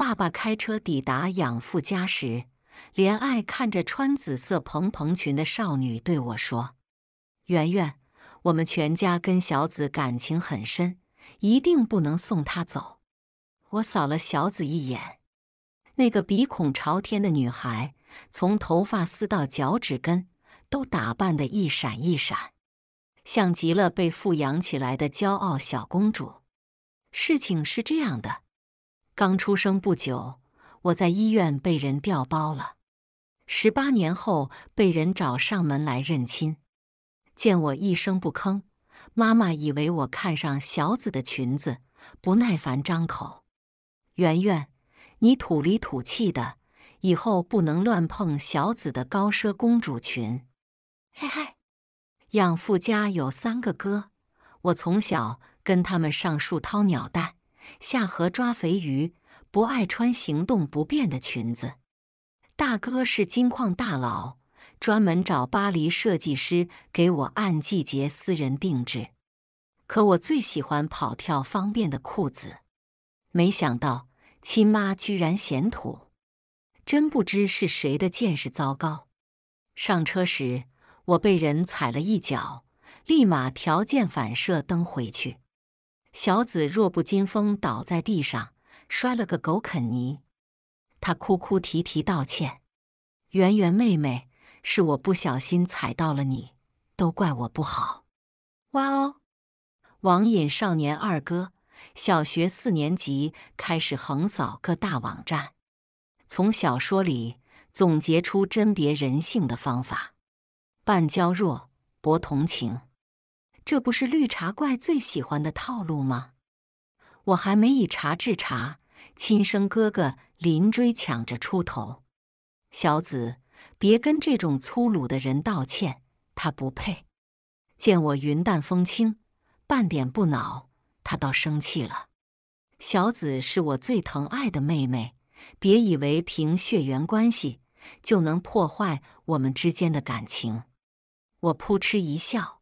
爸爸开车抵达养父家时，怜爱看着穿紫色蓬蓬裙的少女对我说：“圆圆，我们全家跟小紫感情很深，一定不能送她走。”我扫了小紫一眼，那个鼻孔朝天的女孩，从头发丝到脚趾根都打扮的一闪一闪，像极了被富养起来的骄傲小公主。事情是这样的。刚出生不久，我在医院被人调包了。十八年后被人找上门来认亲，见我一声不吭，妈妈以为我看上小紫的裙子，不耐烦张口：“圆圆，你土里土气的，以后不能乱碰小紫的高奢公主裙。”嘿嘿，养父家有三个哥，我从小跟他们上树掏鸟蛋。下河抓肥鱼，不爱穿行动不便的裙子。大哥是金矿大佬，专门找巴黎设计师给我按季节私人定制。可我最喜欢跑跳方便的裤子。没想到亲妈居然嫌土，真不知是谁的见识糟糕。上车时我被人踩了一脚，立马条件反射蹬回去。小紫弱不禁风，倒在地上，摔了个狗啃泥。他哭哭啼啼道歉：“圆圆妹妹，是我不小心踩到了你，都怪我不好。”哇哦！网瘾少年二哥，小学四年级开始横扫各大网站，从小说里总结出甄别人性的方法：半娇弱，博同情。这不是绿茶怪最喜欢的套路吗？我还没以茶制茶，亲生哥哥林锥抢着出头。小子，别跟这种粗鲁的人道歉，他不配。见我云淡风轻，半点不恼，他倒生气了。小紫是我最疼爱的妹妹，别以为凭血缘关系就能破坏我们之间的感情。我扑哧一笑。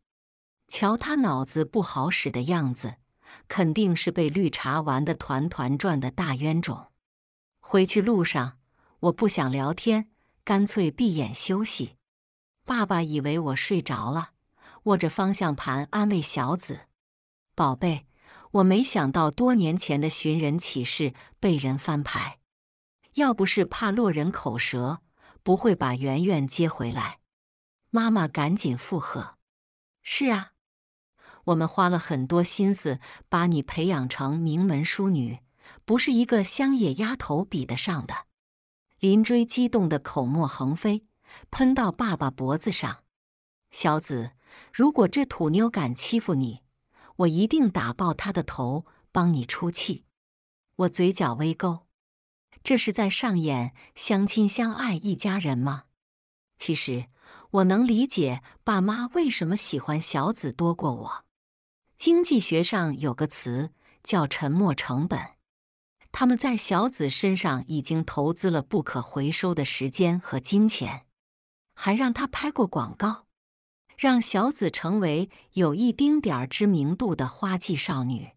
瞧他脑子不好使的样子，肯定是被绿茶玩得团团转的大冤种。回去路上，我不想聊天，干脆闭眼休息。爸爸以为我睡着了，握着方向盘安慰小紫：“宝贝，我没想到多年前的寻人启事被人翻牌，要不是怕落人口舌，不会把圆圆接回来。”妈妈赶紧附和：“是啊。”我们花了很多心思把你培养成名门淑女，不是一个乡野丫头比得上的。林追激动的口沫横飞，喷到爸爸脖子上。小紫，如果这土妞敢欺负你，我一定打爆她的头，帮你出气。我嘴角微勾，这是在上演相亲相爱一家人吗？其实我能理解爸妈为什么喜欢小紫多过我。经济学上有个词叫“沉没成本”，他们在小子身上已经投资了不可回收的时间和金钱，还让他拍过广告，让小子成为有一丁点儿知名度的花季少女，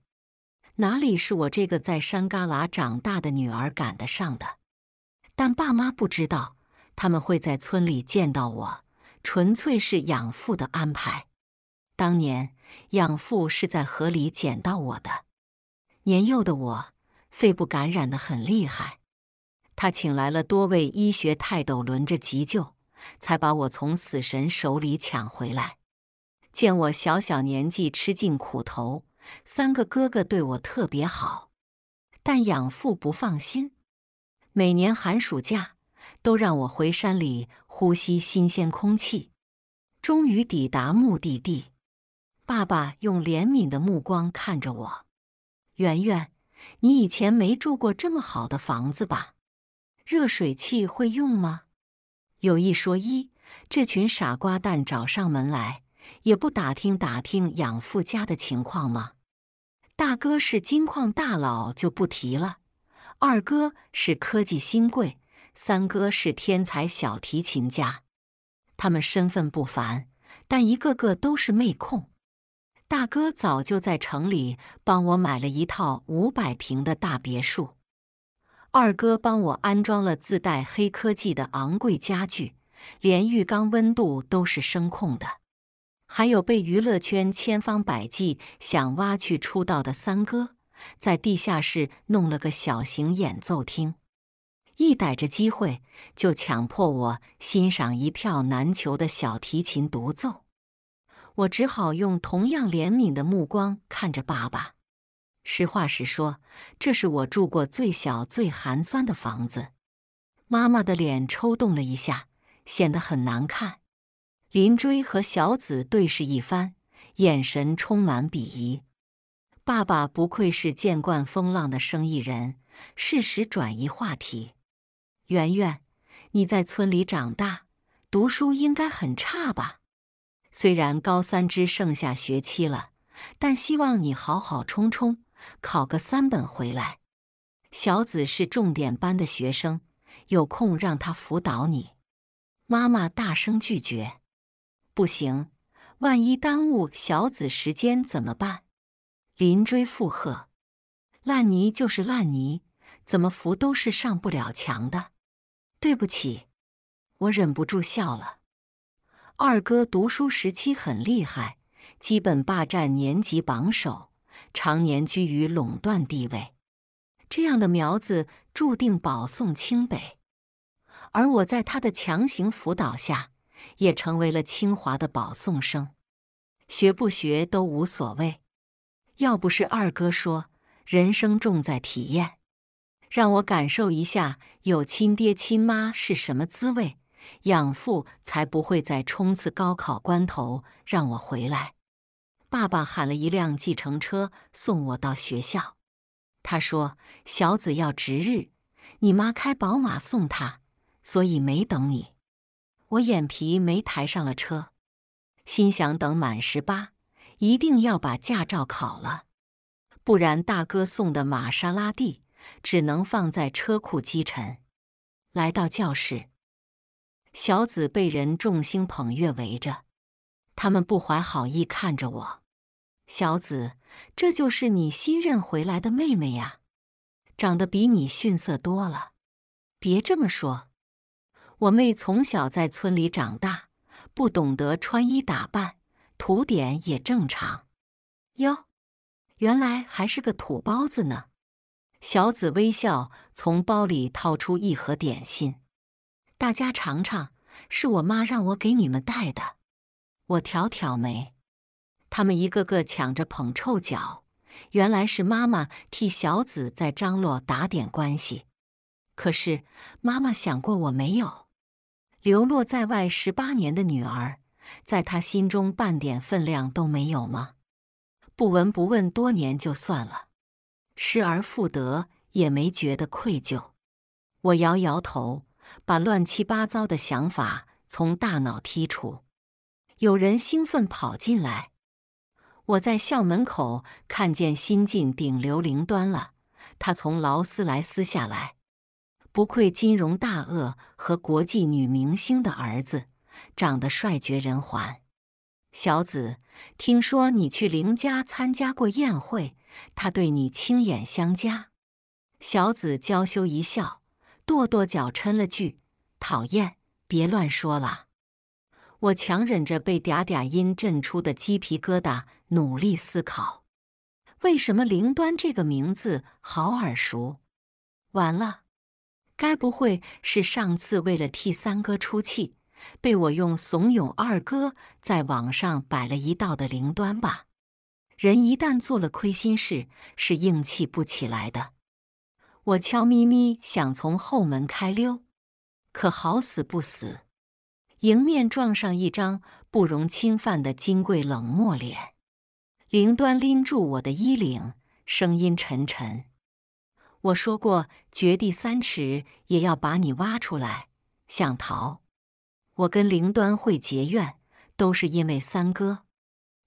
哪里是我这个在山旮旯长大的女儿赶得上的？但爸妈不知道，他们会在村里见到我，纯粹是养父的安排。当年。养父是在河里捡到我的，年幼的我肺部感染得很厉害，他请来了多位医学泰斗轮着急救，才把我从死神手里抢回来。见我小小年纪吃尽苦头，三个哥哥对我特别好，但养父不放心，每年寒暑假都让我回山里呼吸新鲜空气。终于抵达目的地。爸爸用怜悯的目光看着我，圆圆，你以前没住过这么好的房子吧？热水器会用吗？有一说一，这群傻瓜蛋找上门来，也不打听打听养父家的情况吗？大哥是金矿大佬，就不提了；二哥是科技新贵，三哥是天才小提琴家，他们身份不凡，但一个个都是妹控。大哥早就在城里帮我买了一套五百平的大别墅，二哥帮我安装了自带黑科技的昂贵家具，连浴缸温度都是声控的。还有被娱乐圈千方百计想挖去出道的三哥，在地下室弄了个小型演奏厅，一逮着机会就强迫我欣赏一票难求的小提琴独奏。我只好用同样怜悯的目光看着爸爸。实话实说，这是我住过最小、最寒酸的房子。妈妈的脸抽动了一下，显得很难看。林追和小紫对视一番，眼神充满鄙夷。爸爸不愧是见惯风浪的生意人，适时转移话题：“圆圆，你在村里长大，读书应该很差吧？”虽然高三只剩下学期了，但希望你好好冲冲，考个三本回来。小紫是重点班的学生，有空让他辅导你。妈妈大声拒绝：“不行，万一耽误小紫时间怎么办？”林追附和：“烂泥就是烂泥，怎么扶都是上不了墙的。”对不起，我忍不住笑了。二哥读书时期很厉害，基本霸占年级榜首，常年居于垄断地位。这样的苗子注定保送清北，而我在他的强行辅导下，也成为了清华的保送生。学不学都无所谓，要不是二哥说人生重在体验，让我感受一下有亲爹亲妈是什么滋味。养父才不会在冲刺高考关头让我回来。爸爸喊了一辆计程车送我到学校。他说：“小子要值日，你妈开宝马送他，所以没等你。”我眼皮没抬，上了车，心想等满十八，一定要把驾照考了，不然大哥送的玛莎拉蒂只能放在车库积尘。来到教室。小子被人众星捧月围着，他们不怀好意看着我。小子，这就是你新认回来的妹妹呀？长得比你逊色多了。别这么说，我妹从小在村里长大，不懂得穿衣打扮，土点也正常。哟，原来还是个土包子呢。小子微笑，从包里掏出一盒点心。大家尝尝，是我妈让我给你们带的。我挑挑眉，他们一个个抢着捧臭脚。原来是妈妈替小紫在张罗打点关系。可是妈妈想过我没有？流落在外十八年的女儿，在她心中半点分量都没有吗？不闻不问多年就算了，失而复得也没觉得愧疚。我摇摇头。把乱七八糟的想法从大脑剔除。有人兴奋跑进来，我在校门口看见新晋顶流林端了。他从劳斯莱斯下来，不愧金融大鳄和国际女明星的儿子，长得帅绝人寰。小子，听说你去林家参加过宴会，他对你亲眼相加。小子，娇羞一笑。跺跺脚，嗔了句：“讨厌，别乱说了。”我强忍着被嗲嗲音震出的鸡皮疙瘩，努力思考：为什么灵端这个名字好耳熟？完了，该不会是上次为了替三哥出气，被我用怂恿二哥在网上摆了一道的灵端吧？人一旦做了亏心事，是硬气不起来的。我悄咪咪想从后门开溜，可好死不死，迎面撞上一张不容侵犯的金贵冷漠脸。灵端拎住我的衣领，声音沉沉：“我说过，掘地三尺也要把你挖出来。想逃？我跟灵端会结怨，都是因为三哥。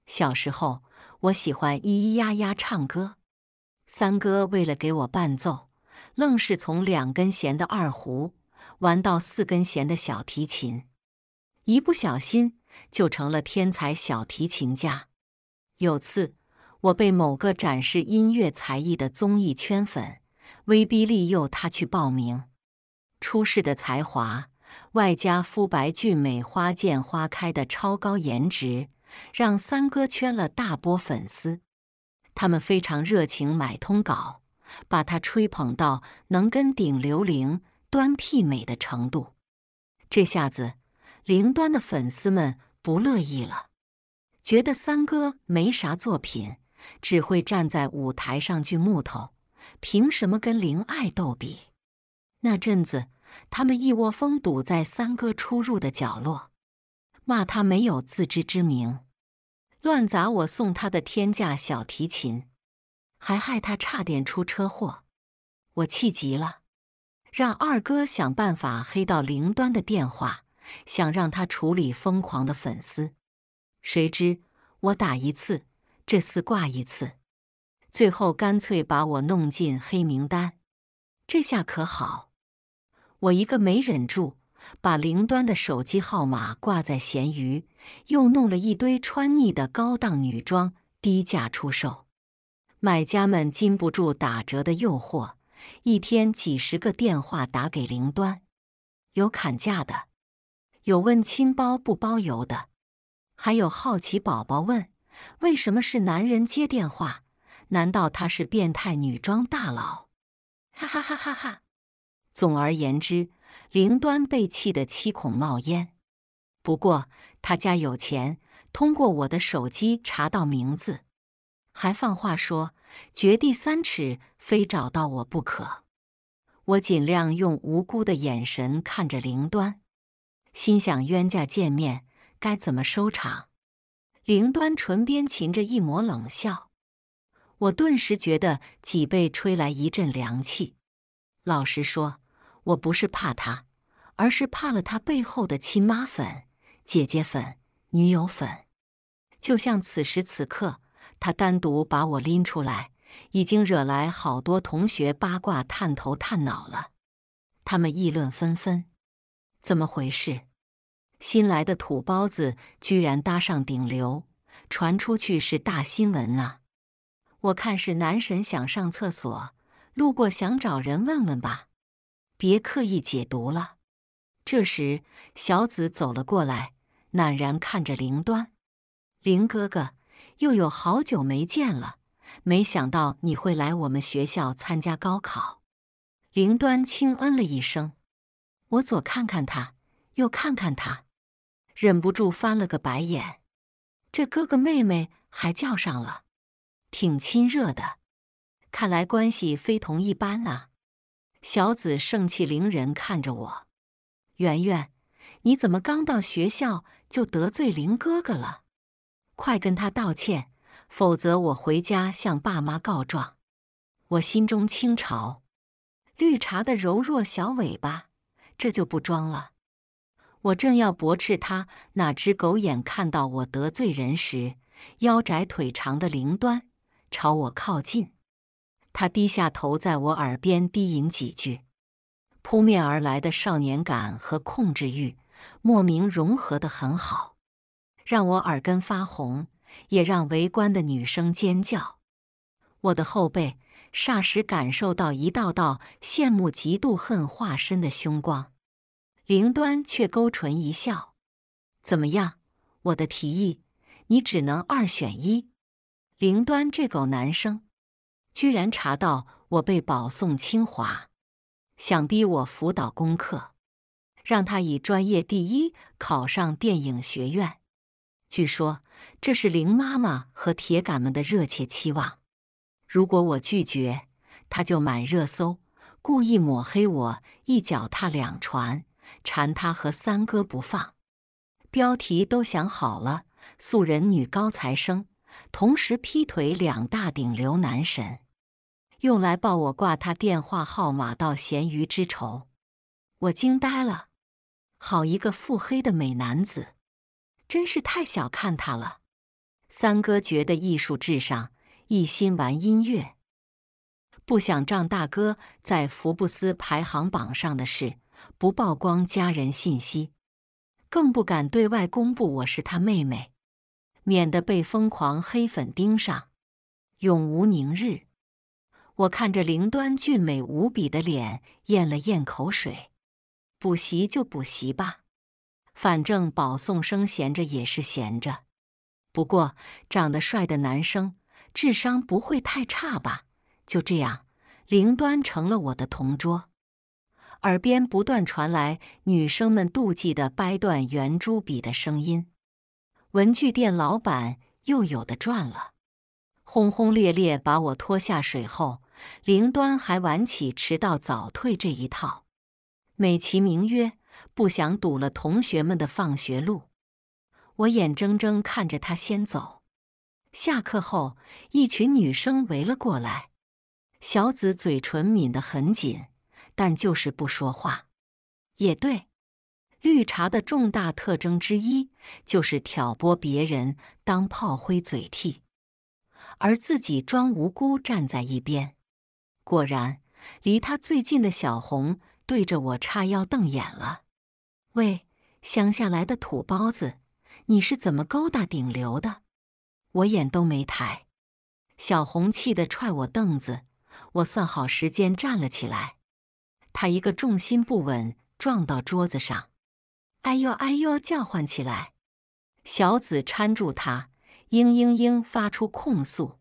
小时候，我喜欢咿咿呀呀唱歌，三哥为了给我伴奏。”愣是从两根弦的二胡玩到四根弦的小提琴，一不小心就成了天才小提琴家。有次，我被某个展示音乐才艺的综艺圈粉，威逼利诱他去报名。出世的才华，外加肤白俊美、花见花开的超高颜值，让三哥圈了大波粉丝。他们非常热情，买通稿。把他吹捧到能跟顶流零端媲美的程度，这下子零端的粉丝们不乐意了，觉得三哥没啥作品，只会站在舞台上锯木头，凭什么跟灵爱逗比？那阵子，他们一窝蜂堵在三哥出入的角落，骂他没有自知之明，乱砸我送他的天价小提琴。还害他差点出车祸，我气急了，让二哥想办法黑到林端的电话，想让他处理疯狂的粉丝。谁知我打一次，这厮挂一次，最后干脆把我弄进黑名单。这下可好，我一个没忍住，把林端的手机号码挂在闲鱼，又弄了一堆穿腻的高档女装低价出售。买家们禁不住打折的诱惑，一天几十个电话打给零端，有砍价的，有问亲包不包邮的，还有好奇宝宝问为什么是男人接电话，难道他是变态女装大佬？哈哈哈哈哈！总而言之，零端被气得七孔冒烟。不过他家有钱，通过我的手机查到名字。还放话说：“掘地三尺，非找到我不可。”我尽量用无辜的眼神看着林端，心想：冤家见面，该怎么收场？林端唇边噙着一抹冷笑，我顿时觉得脊背吹来一阵凉气。老实说，我不是怕他，而是怕了他背后的亲妈粉、姐姐粉、女友粉，就像此时此刻。他单独把我拎出来，已经惹来好多同学八卦、探头探脑了。他们议论纷纷，怎么回事？新来的土包子居然搭上顶流，传出去是大新闻啊！我看是男神想上厕所，路过想找人问问吧，别刻意解读了。这时，小紫走了过来，赧然看着林端：“林哥哥。”又有好久没见了，没想到你会来我们学校参加高考。林端轻嗯了一声，我左看看他，右看看他，忍不住翻了个白眼。这哥哥妹妹还叫上了，挺亲热的，看来关系非同一般啊。小紫盛气凌人看着我，圆圆，你怎么刚到学校就得罪林哥哥了？快跟他道歉，否则我回家向爸妈告状。我心中轻嘲，绿茶的柔弱小尾巴，这就不装了。我正要驳斥他，哪只狗眼看到我得罪人时，腰窄腿长的林端朝我靠近，他低下头，在我耳边低吟几句，扑面而来的少年感和控制欲，莫名融合的很好。让我耳根发红，也让围观的女生尖叫。我的后背霎时感受到一道道羡慕、嫉妒、恨化身的凶光。林端却勾唇一笑：“怎么样，我的提议，你只能二选一。”林端这狗男生，居然查到我被保送清华，想逼我辅导功课，让他以专业第一考上电影学院。据说这是林妈妈和铁杆们的热切期望。如果我拒绝，他就满热搜故意抹黑我，一脚踏两船，缠他和三哥不放。标题都想好了：素人女高材生，同时劈腿两大顶流男神，用来报我挂他电话号码到咸鱼之仇。我惊呆了，好一个腹黑的美男子！真是太小看他了。三哥觉得艺术至上，一心玩音乐，不想仗大哥在福布斯排行榜上的事不曝光家人信息，更不敢对外公布我是他妹妹，免得被疯狂黑粉盯上，永无宁日。我看着凌端俊美无比的脸，咽了咽口水，补习就补习吧。反正保送生闲着也是闲着，不过长得帅的男生智商不会太差吧？就这样，林端成了我的同桌，耳边不断传来女生们妒忌的掰断圆珠笔的声音，文具店老板又有的赚了。轰轰烈烈把我拖下水后，林端还玩起迟到早退这一套，美其名曰。不想堵了同学们的放学路，我眼睁睁看着他先走。下课后，一群女生围了过来。小紫嘴唇抿得很紧，但就是不说话。也对，绿茶的重大特征之一就是挑拨别人当炮灰嘴替，而自己装无辜站在一边。果然，离他最近的小红对着我叉腰瞪眼了。喂，乡下来的土包子，你是怎么勾搭顶流的？我眼都没抬。小红气得踹我凳子，我算好时间站了起来。他一个重心不稳，撞到桌子上，哎呦哎呦叫唤起来。小紫搀住他，嘤嘤嘤发出控诉：“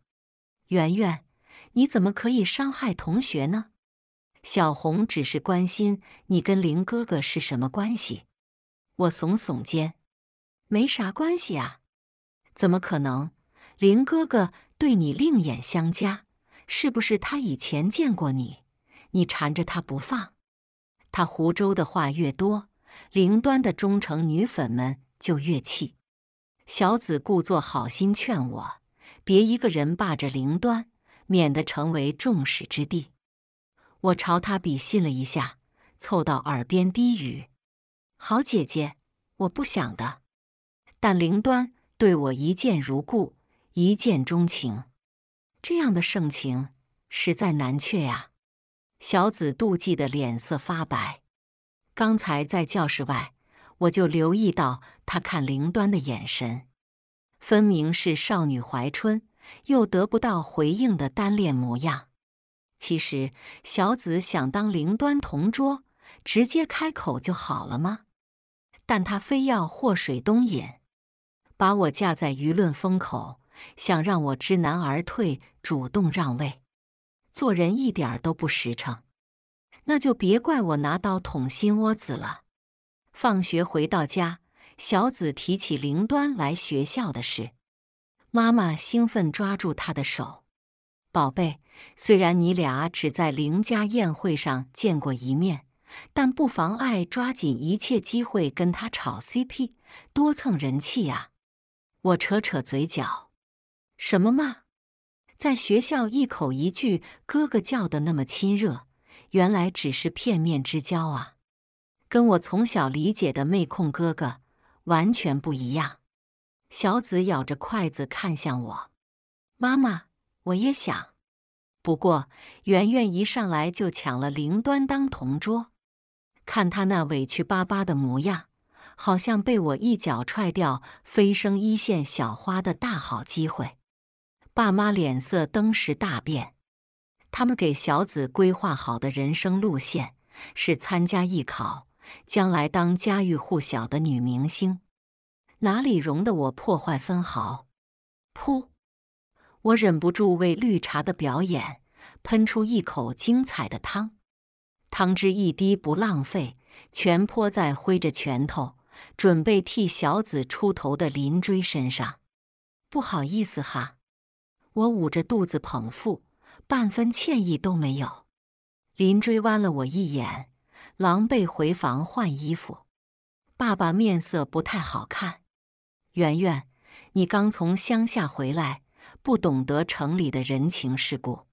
圆圆，你怎么可以伤害同学呢？”小红只是关心你跟林哥哥是什么关系。我耸耸肩，没啥关系啊。怎么可能？林哥哥对你另眼相加，是不是他以前见过你？你缠着他不放，他胡诌的话越多，林端的忠诚女粉们就越气。小紫故作好心劝我，别一个人霸着林端，免得成为众矢之的。我朝他比心了一下，凑到耳边低语：“好姐姐，我不想的。但林端对我一见如故，一见钟情，这样的盛情实在难却呀。”小紫妒忌的脸色发白。刚才在教室外，我就留意到他看林端的眼神，分明是少女怀春又得不到回应的单恋模样。其实小紫想当灵端同桌，直接开口就好了吗？但他非要祸水东引，把我架在舆论风口，想让我知难而退，主动让位。做人一点都不实诚，那就别怪我拿刀捅心窝子了。放学回到家，小紫提起林端来学校的事，妈妈兴奋抓住她的手：“宝贝。”虽然你俩只在凌家宴会上见过一面，但不妨碍抓紧一切机会跟他炒 CP，多蹭人气呀！我扯扯嘴角，什么嘛？在学校一口一句“哥哥”叫的那么亲热，原来只是片面之交啊！跟我从小理解的妹控哥哥完全不一样。小紫咬着筷子看向我，妈妈，我也想。不过，圆圆一上来就抢了林端当同桌，看他那委屈巴巴的模样，好像被我一脚踹掉飞升一线小花的大好机会。爸妈脸色登时大变，他们给小紫规划好的人生路线是参加艺考，将来当家喻户晓的女明星，哪里容得我破坏分毫？噗！我忍不住为绿茶的表演喷出一口精彩的汤，汤汁一滴不浪费，全泼在挥着拳头准备替小紫出头的林锥身上。不好意思哈，我捂着肚子捧腹，半分歉意都没有。林锥弯了我一眼，狼狈回房换衣服。爸爸面色不太好看。圆圆，你刚从乡下回来。不懂得城里的人情世故，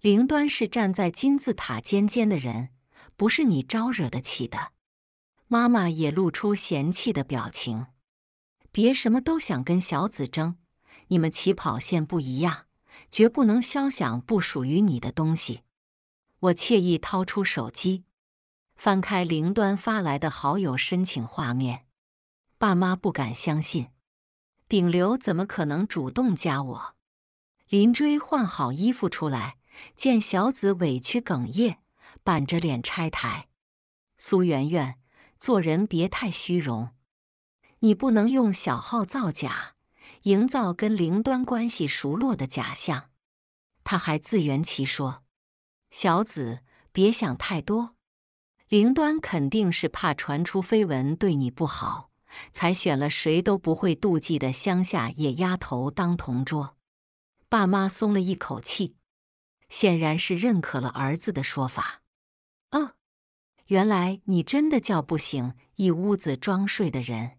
林端是站在金字塔尖尖的人，不是你招惹得起的。妈妈也露出嫌弃的表情，别什么都想跟小子争，你们起跑线不一样，绝不能肖想不属于你的东西。我惬意掏出手机，翻开林端发来的好友申请画面，爸妈不敢相信。顶流怎么可能主动加我？林追换好衣服出来，见小紫委屈哽咽，板着脸拆台。苏媛媛，做人别太虚荣，你不能用小号造假，营造跟林端关系熟络的假象。他还自圆其说，小紫别想太多，林端肯定是怕传出绯闻对你不好。才选了谁都不会妒忌的乡下野丫头当同桌，爸妈松了一口气，显然是认可了儿子的说法。啊，原来你真的叫不醒一屋子装睡的人！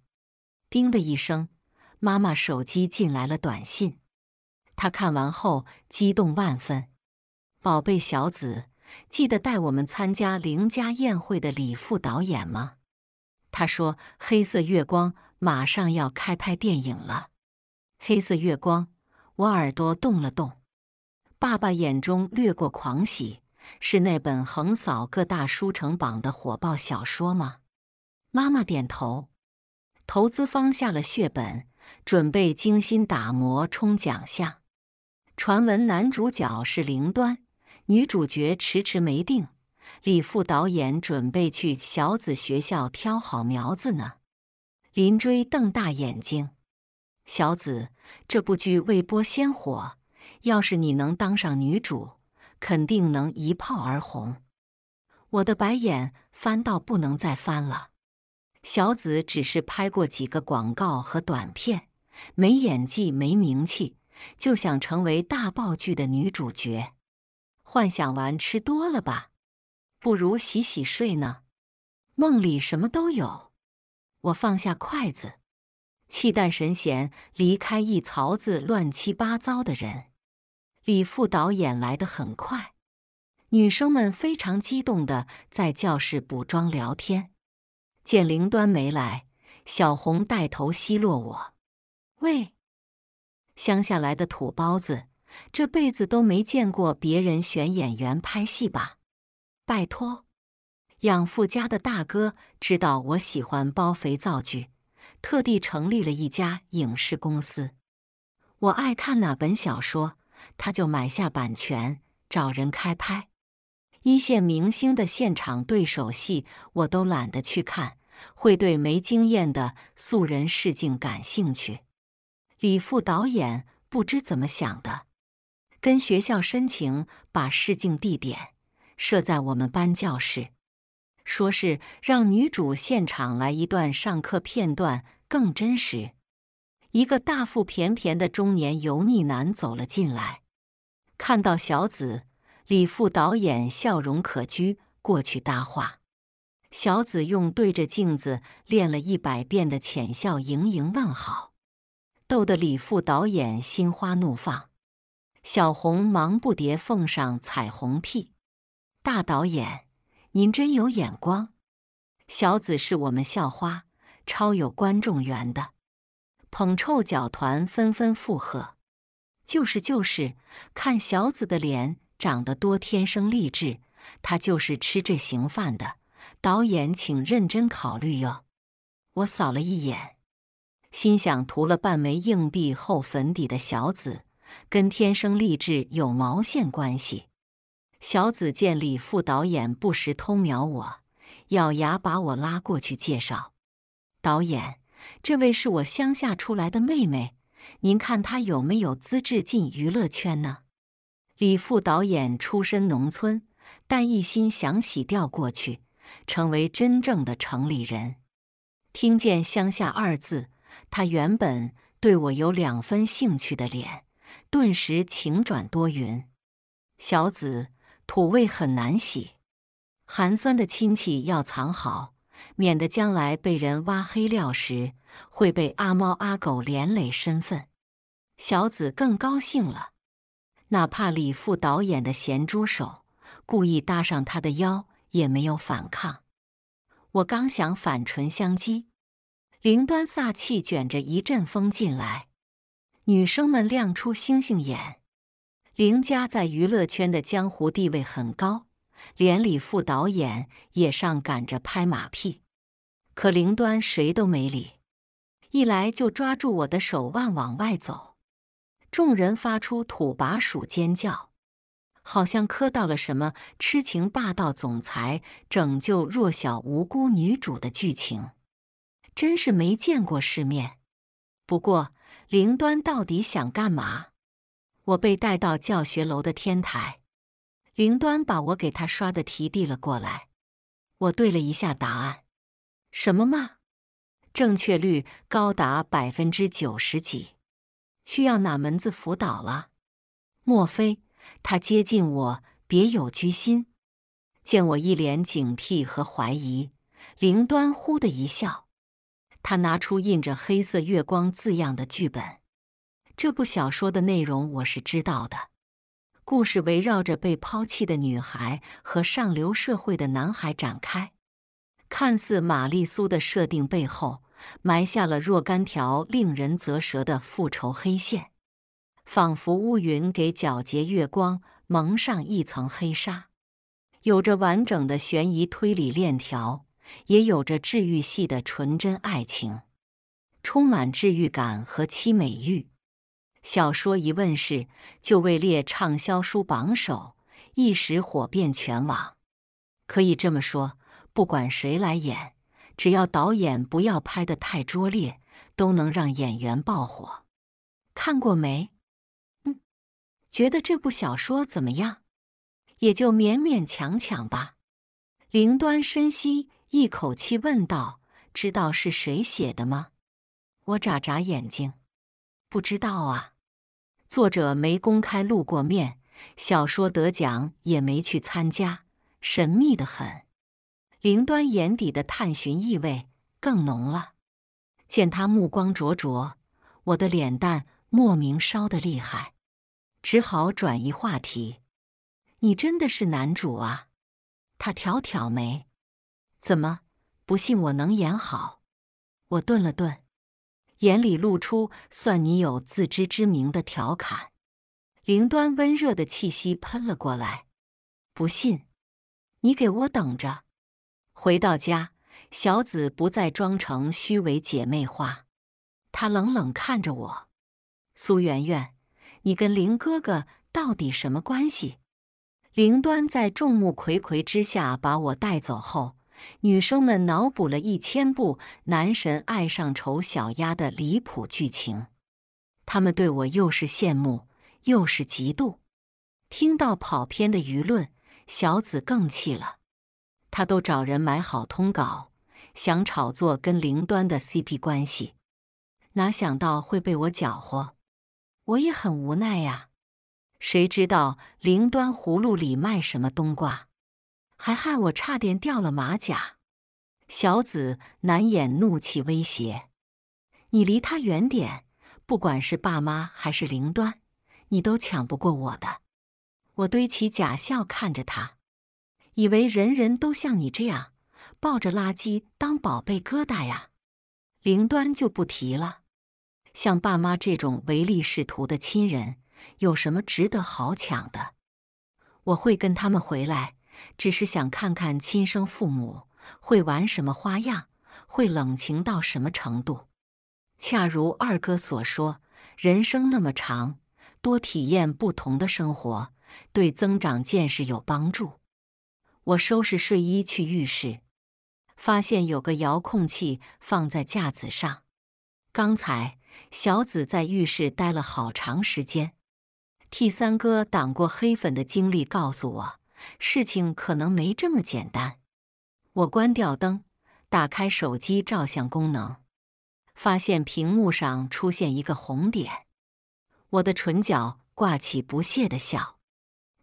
叮的一声，妈妈手机进来了短信，她看完后激动万分。宝贝小紫，记得带我们参加邻家宴会的李副导演吗？他说：“黑色月光马上要开拍电影了。”“黑色月光，我耳朵动了动。”爸爸眼中掠过狂喜：“是那本横扫各大书城榜的火爆小说吗？”妈妈点头：“投资方下了血本，准备精心打磨，冲奖项。”传闻男主角是林端，女主角迟迟没定。李副导演准备去小紫学校挑好苗子呢。林追瞪大眼睛：“小紫，这部剧未播先火，要是你能当上女主，肯定能一炮而红。”我的白眼翻到不能再翻了。小紫只是拍过几个广告和短片，没演技，没名气，就想成为大爆剧的女主角，幻想完吃多了吧？不如洗洗睡呢，梦里什么都有。我放下筷子，气淡神闲，离开一槽子乱七八糟的人。李副导演来的很快，女生们非常激动的在教室补妆聊天。见林端没来，小红带头奚落我：“喂，乡下来的土包子，这辈子都没见过别人选演员拍戏吧？”拜托，养父家的大哥知道我喜欢包肥皂剧，特地成立了一家影视公司。我爱看哪本小说，他就买下版权，找人开拍。一线明星的现场对手戏，我都懒得去看，会对没经验的素人试镜感兴趣。李副导演不知怎么想的，跟学校申请把试镜地点。设在我们班教室，说是让女主现场来一段上课片段更真实。一个大腹便便的中年油腻男走了进来，看到小紫，李副导演笑容可掬过去搭话。小紫用对着镜子练了一百遍的浅笑盈盈问好，逗得李副导演心花怒放。小红忙不迭奉上彩虹屁。大导演，您真有眼光！小紫是我们校花，超有观众缘的。捧臭脚团纷纷附和：“就是就是，看小紫的脸长得多天生丽质，她就是吃这行饭的。导演，请认真考虑哟。”我扫了一眼，心想：涂了半枚硬币厚粉底的小紫，跟天生丽质有毛线关系？小子见李副导演不时偷瞄我，咬牙把我拉过去介绍：“导演，这位是我乡下出来的妹妹，您看她有没有资质进娱乐圈呢？”李副导演出身农村，但一心想洗掉过去，成为真正的城里人。听见“乡下”二字，他原本对我有两分兴趣的脸，顿时晴转多云。小子。土味很难洗，寒酸的亲戚要藏好，免得将来被人挖黑料时会被阿猫阿狗连累身份。小紫更高兴了，哪怕李副导演的咸猪手故意搭上他的腰，也没有反抗。我刚想反唇相讥，林端飒气卷着一阵风进来，女生们亮出星星眼。林家在娱乐圈的江湖地位很高，连李副导演也上赶着拍马屁。可林端谁都没理，一来就抓住我的手腕往外走。众人发出土拨鼠尖叫，好像磕到了什么痴情霸道总裁拯救弱小无辜女主的剧情，真是没见过世面。不过，林端到底想干嘛？我被带到教学楼的天台，林端把我给他刷的题递了过来，我对了一下答案，什么嘛，正确率高达百分之九十几，需要哪门子辅导了？莫非他接近我别有居心？见我一脸警惕和怀疑，林端忽的一笑，他拿出印着“黑色月光”字样的剧本。这部小说的内容我是知道的，故事围绕着被抛弃的女孩和上流社会的男孩展开。看似玛丽苏的设定背后，埋下了若干条令人啧舌的复仇黑线，仿佛乌云给皎洁月光蒙上一层黑纱。有着完整的悬疑推理链条，也有着治愈系的纯真爱情，充满治愈感和凄美欲。小说一问世就位列畅销书榜首，一时火遍全网。可以这么说，不管谁来演，只要导演不要拍得太拙劣，都能让演员爆火。看过没？嗯，觉得这部小说怎么样？也就勉勉强强吧。林端深吸一口气问道：“知道是谁写的吗？”我眨眨眼睛，不知道啊。作者没公开露过面，小说得奖也没去参加，神秘的很。林端眼底的探寻意味更浓了。见他目光灼灼，我的脸蛋莫名烧得厉害，只好转移话题：“你真的是男主啊？”他挑挑眉：“怎么，不信我能演好？”我顿了顿。眼里露出算你有自知之明的调侃，林端温热的气息喷了过来。不信，你给我等着！回到家，小紫不再装成虚伪姐妹花，她冷冷看着我：“苏媛媛，你跟林哥哥到底什么关系？”林端在众目睽睽之下把我带走后。女生们脑补了一千部男神爱上丑小鸭的离谱剧情，他们对我又是羡慕又是嫉妒。听到跑偏的舆论，小紫更气了。他都找人买好通稿，想炒作跟林端的 CP 关系，哪想到会被我搅和？我也很无奈呀，谁知道林端葫芦里卖什么冬瓜？还害我差点掉了马甲，小紫难掩怒气威胁：“你离他远点，不管是爸妈还是林端，你都抢不过我的。”我堆起假笑看着他，以为人人都像你这样抱着垃圾当宝贝疙瘩呀。林端就不提了，像爸妈这种唯利是图的亲人，有什么值得好抢的？我会跟他们回来。只是想看看亲生父母会玩什么花样，会冷情到什么程度。恰如二哥所说，人生那么长，多体验不同的生活，对增长见识有帮助。我收拾睡衣去浴室，发现有个遥控器放在架子上。刚才小紫在浴室待了好长时间，替三哥挡过黑粉的经历告诉我。事情可能没这么简单。我关掉灯，打开手机照相功能，发现屏幕上出现一个红点。我的唇角挂起不屑的笑，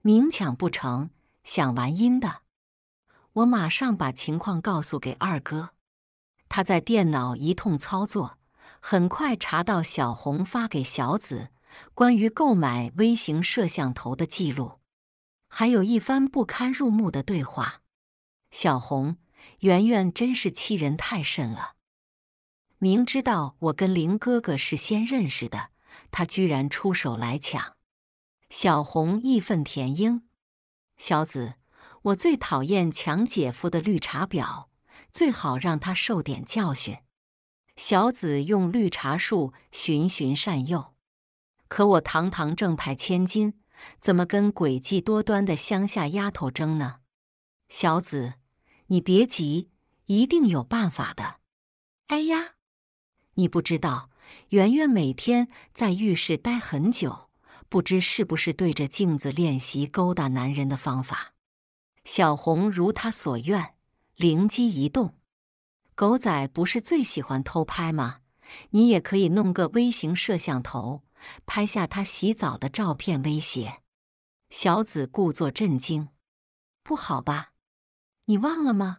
明抢不成，想玩阴的。我马上把情况告诉给二哥，他在电脑一通操作，很快查到小红发给小紫关于购买微型摄像头的记录。还有一番不堪入目的对话。小红，圆圆真是欺人太甚了！明知道我跟林哥哥是先认识的，他居然出手来抢。小红义愤填膺：“小紫，我最讨厌抢姐夫的绿茶婊，最好让他受点教训。”小紫用绿茶术循循善诱：“可我堂堂正派千金。”怎么跟诡计多端的乡下丫头争呢？小子，你别急，一定有办法的。哎呀，你不知道，圆圆每天在浴室待很久，不知是不是对着镜子练习勾搭男人的方法。小红如她所愿，灵机一动，狗仔不是最喜欢偷拍吗？你也可以弄个微型摄像头。拍下他洗澡的照片威胁小紫，故作震惊：“不好吧？你忘了吗？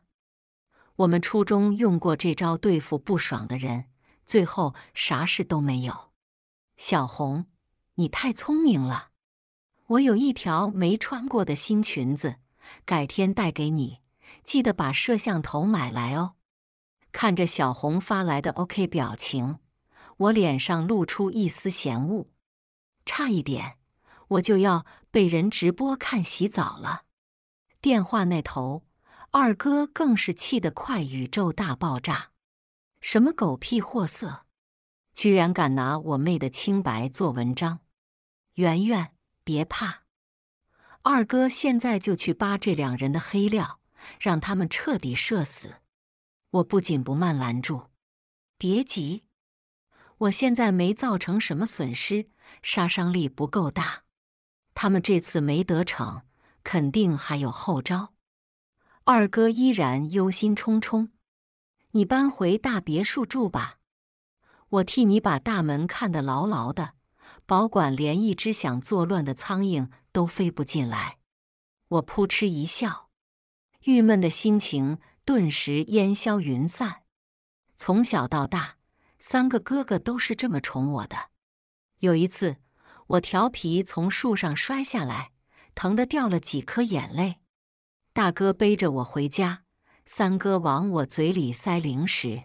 我们初中用过这招对付不爽的人，最后啥事都没有。”小红，你太聪明了。我有一条没穿过的新裙子，改天带给你。记得把摄像头买来哦。看着小红发来的 OK 表情。我脸上露出一丝嫌恶，差一点我就要被人直播看洗澡了。电话那头，二哥更是气得快宇宙大爆炸！什么狗屁货色，居然敢拿我妹的清白做文章！圆圆，别怕，二哥现在就去扒这两人的黑料，让他们彻底社死！我不紧不慢拦住，别急。我现在没造成什么损失，杀伤力不够大。他们这次没得逞，肯定还有后招。二哥依然忧心忡忡。你搬回大别墅住吧，我替你把大门看得牢牢的，保管连一只想作乱的苍蝇都飞不进来。我扑哧一笑，郁闷的心情顿时烟消云散。从小到大。三个哥哥都是这么宠我的。有一次，我调皮从树上摔下来，疼得掉了几颗眼泪。大哥背着我回家，三哥往我嘴里塞零食，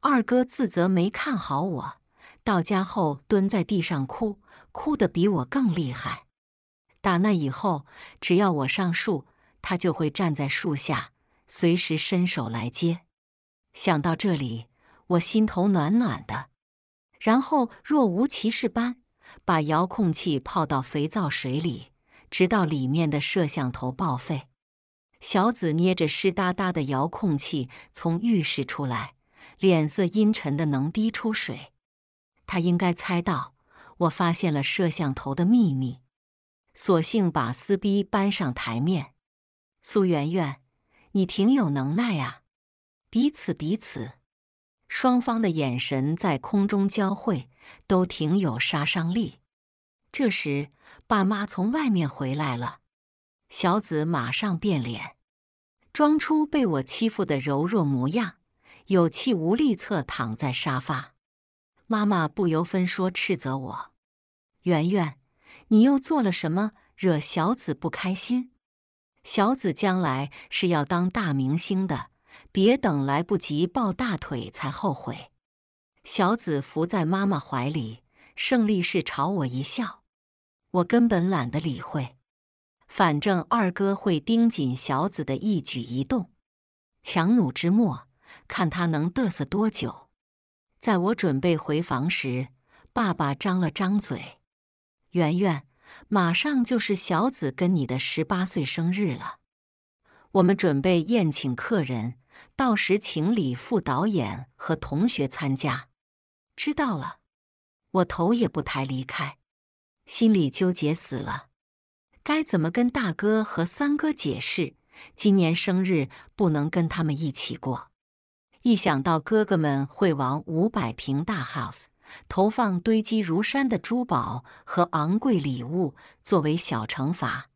二哥自责没看好我。到家后，蹲在地上哭，哭得比我更厉害。打那以后，只要我上树，他就会站在树下，随时伸手来接。想到这里。我心头暖暖的，然后若无其事般把遥控器泡到肥皂水里，直到里面的摄像头报废。小紫捏着湿哒哒的遥控器从浴室出来，脸色阴沉的能滴出水。他应该猜到我发现了摄像头的秘密，索性把撕逼搬上台面。苏媛媛，你挺有能耐啊，彼此彼此。双方的眼神在空中交汇，都挺有杀伤力。这时，爸妈从外面回来了，小紫马上变脸，装出被我欺负的柔弱模样，有气无力侧躺在沙发。妈妈不由分说斥责我：“圆圆，你又做了什么惹小紫不开心？小紫将来是要当大明星的。”别等来不及抱大腿才后悔。小子伏在妈妈怀里，胜利是朝我一笑，我根本懒得理会，反正二哥会盯紧小子的一举一动，强弩之末，看他能得瑟多久。在我准备回房时，爸爸张了张嘴：“圆圆，马上就是小子跟你的十八岁生日了，我们准备宴请客人。”到时请李副导演和同学参加。知道了，我头也不抬离开，心里纠结死了，该怎么跟大哥和三哥解释今年生日不能跟他们一起过？一想到哥哥们会往五百平大 house 投放堆积如山的珠宝和昂贵礼物作为小惩罚，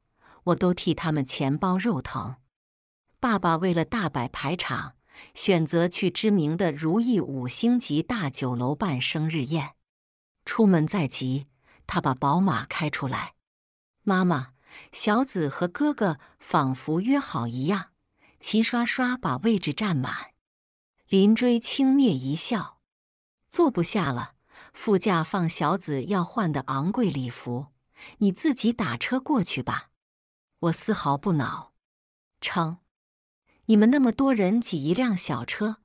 我都替他们钱包肉疼。爸爸为了大摆排场，选择去知名的如意五星级大酒楼办生日宴。出门在即，他把宝马开出来。妈妈、小紫和哥哥仿佛约好一样，齐刷刷把位置占满。林追轻蔑一笑：“坐不下了，副驾放小紫要换的昂贵礼服，你自己打车过去吧。”我丝毫不恼，称。你们那么多人挤一辆小车，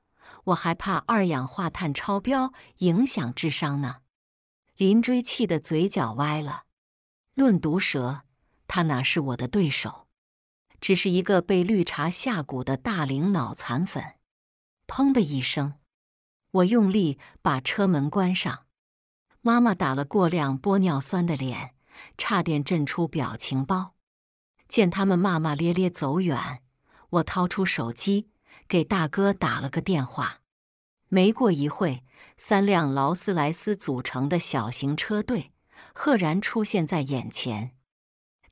我还怕二氧化碳超标影响智商呢。林追气得嘴角歪了。论毒舌，他哪是我的对手？只是一个被绿茶下蛊的大龄脑残粉。砰的一声，我用力把车门关上。妈妈打了过量玻尿酸的脸，差点震出表情包。见他们骂骂咧咧走远。我掏出手机，给大哥打了个电话。没过一会三辆劳斯莱斯组成的小型车队赫然出现在眼前。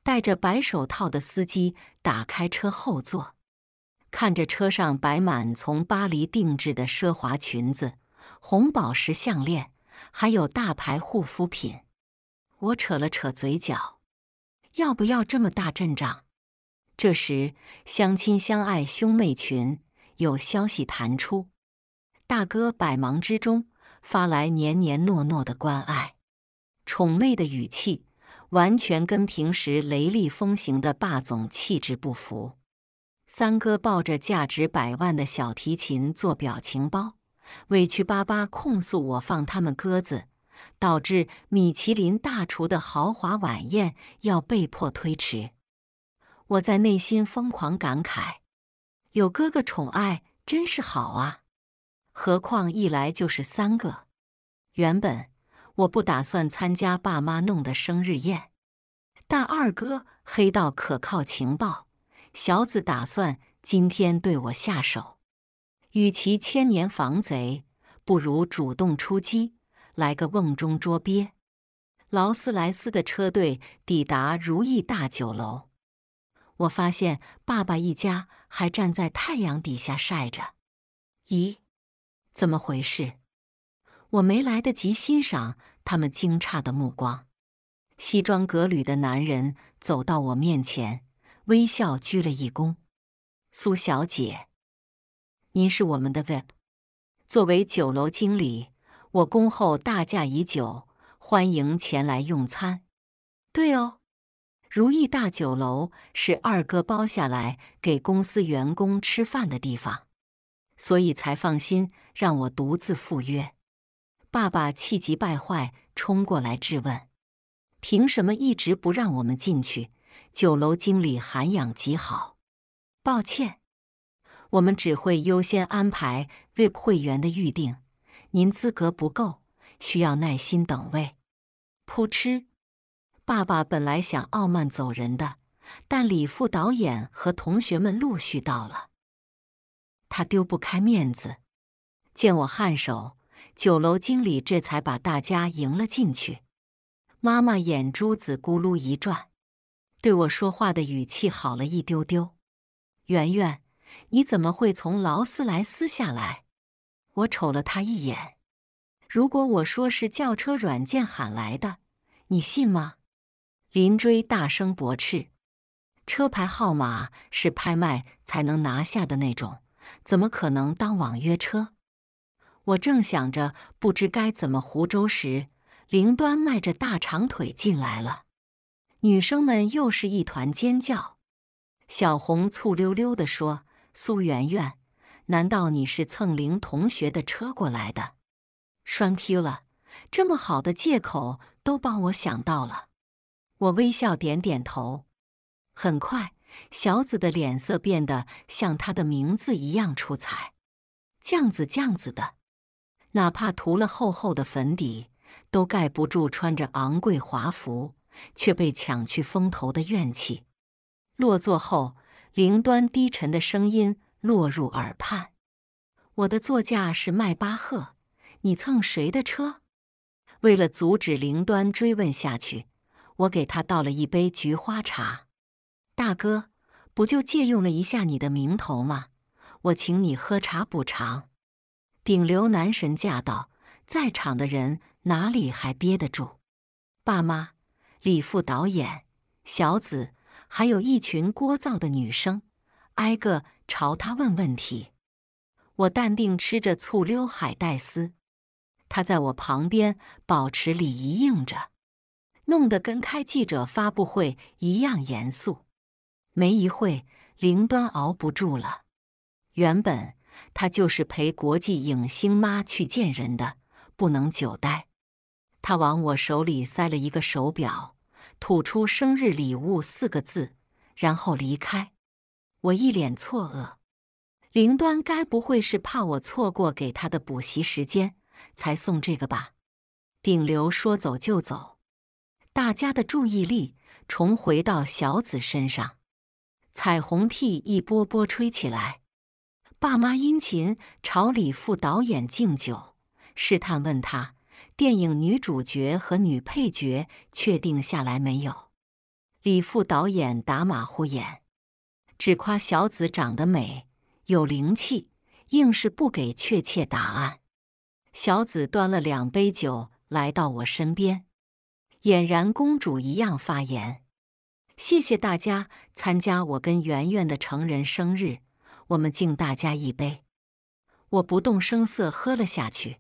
戴着白手套的司机打开车后座，看着车上摆满从巴黎定制的奢华裙子、红宝石项链，还有大牌护肤品，我扯了扯嘴角：“要不要这么大阵仗？”这时，相亲相爱兄妹群有消息弹出，大哥百忙之中发来黏黏糯糯的关爱，宠妹的语气完全跟平时雷厉风行的霸总气质不符。三哥抱着价值百万的小提琴做表情包，委屈巴巴控诉我放他们鸽子，导致米其林大厨的豪华晚宴要被迫推迟。我在内心疯狂感慨，有哥哥宠爱真是好啊！何况一来就是三个。原本我不打算参加爸妈弄的生日宴，但二哥黑道可靠情报，小子打算今天对我下手。与其千年防贼，不如主动出击，来个瓮中捉鳖。劳斯莱斯的车队抵达如意大酒楼。我发现爸爸一家还站在太阳底下晒着。咦，怎么回事？我没来得及欣赏他们惊诧的目光。西装革履的男人走到我面前，微笑鞠了一躬：“苏小姐，您是我们的 VIP。作为酒楼经理，我恭候大驾已久，欢迎前来用餐。”对哦。如意大酒楼是二哥包下来给公司员工吃饭的地方，所以才放心让我独自赴约。爸爸气急败坏冲过来质问：“凭什么一直不让我们进去？”酒楼经理涵养极好，抱歉，我们只会优先安排 VIP 会员的预定，您资格不够，需要耐心等位。噗嗤，爸爸本来想傲慢走人的，但李副导演和同学们陆续到了，他丢不开面子。见我颔首，酒楼经理这才把大家迎了进去。妈妈眼珠子咕噜一转，对我说话的语气好了一丢丢。圆圆，你怎么会从劳斯莱斯下来？我瞅了他一眼。如果我说是轿车软件喊来的，你信吗？林追大声驳斥：“车牌号码是拍卖才能拿下的那种，怎么可能当网约车？”我正想着不知该怎么胡诌时，林端迈着大长腿进来了，女生们又是一团尖叫。小红醋溜溜地说：“苏媛媛，难道你是蹭林同学的车过来的？栓 Q 了，这么好的借口都帮我想到了。”我微笑，点点头。很快，小紫的脸色变得像她的名字一样出彩，酱紫酱紫的。哪怕涂了厚厚的粉底，都盖不住穿着昂贵华服却被抢去风头的怨气。落座后，灵端低沉的声音落入耳畔：“我的座驾是迈巴赫，你蹭谁的车？”为了阻止灵端追问下去。我给他倒了一杯菊花茶，大哥，不就借用了一下你的名头吗？我请你喝茶补偿。顶流男神驾到，在场的人哪里还憋得住？爸妈、李副导演、小紫，还有一群聒噪的女生，挨个朝他问问题。我淡定吃着醋溜海带丝，他在我旁边保持礼仪应着。弄得跟开记者发布会一样严肃。没一会，林端熬不住了。原本他就是陪国际影星妈去见人的，不能久待。他往我手里塞了一个手表，吐出“生日礼物”四个字，然后离开。我一脸错愕。林端该不会是怕我错过给他的补习时间，才送这个吧？顶流说走就走。大家的注意力重回到小紫身上，彩虹屁一波波吹起来。爸妈殷勤朝李副导演敬酒，试探问他电影女主角和女配角确定下来没有。李副导演打马虎眼，只夸小紫长得美，有灵气，硬是不给确切答案。小紫端了两杯酒来到我身边。俨然公主一样发言，谢谢大家参加我跟圆圆的成人生日，我们敬大家一杯。我不动声色喝了下去，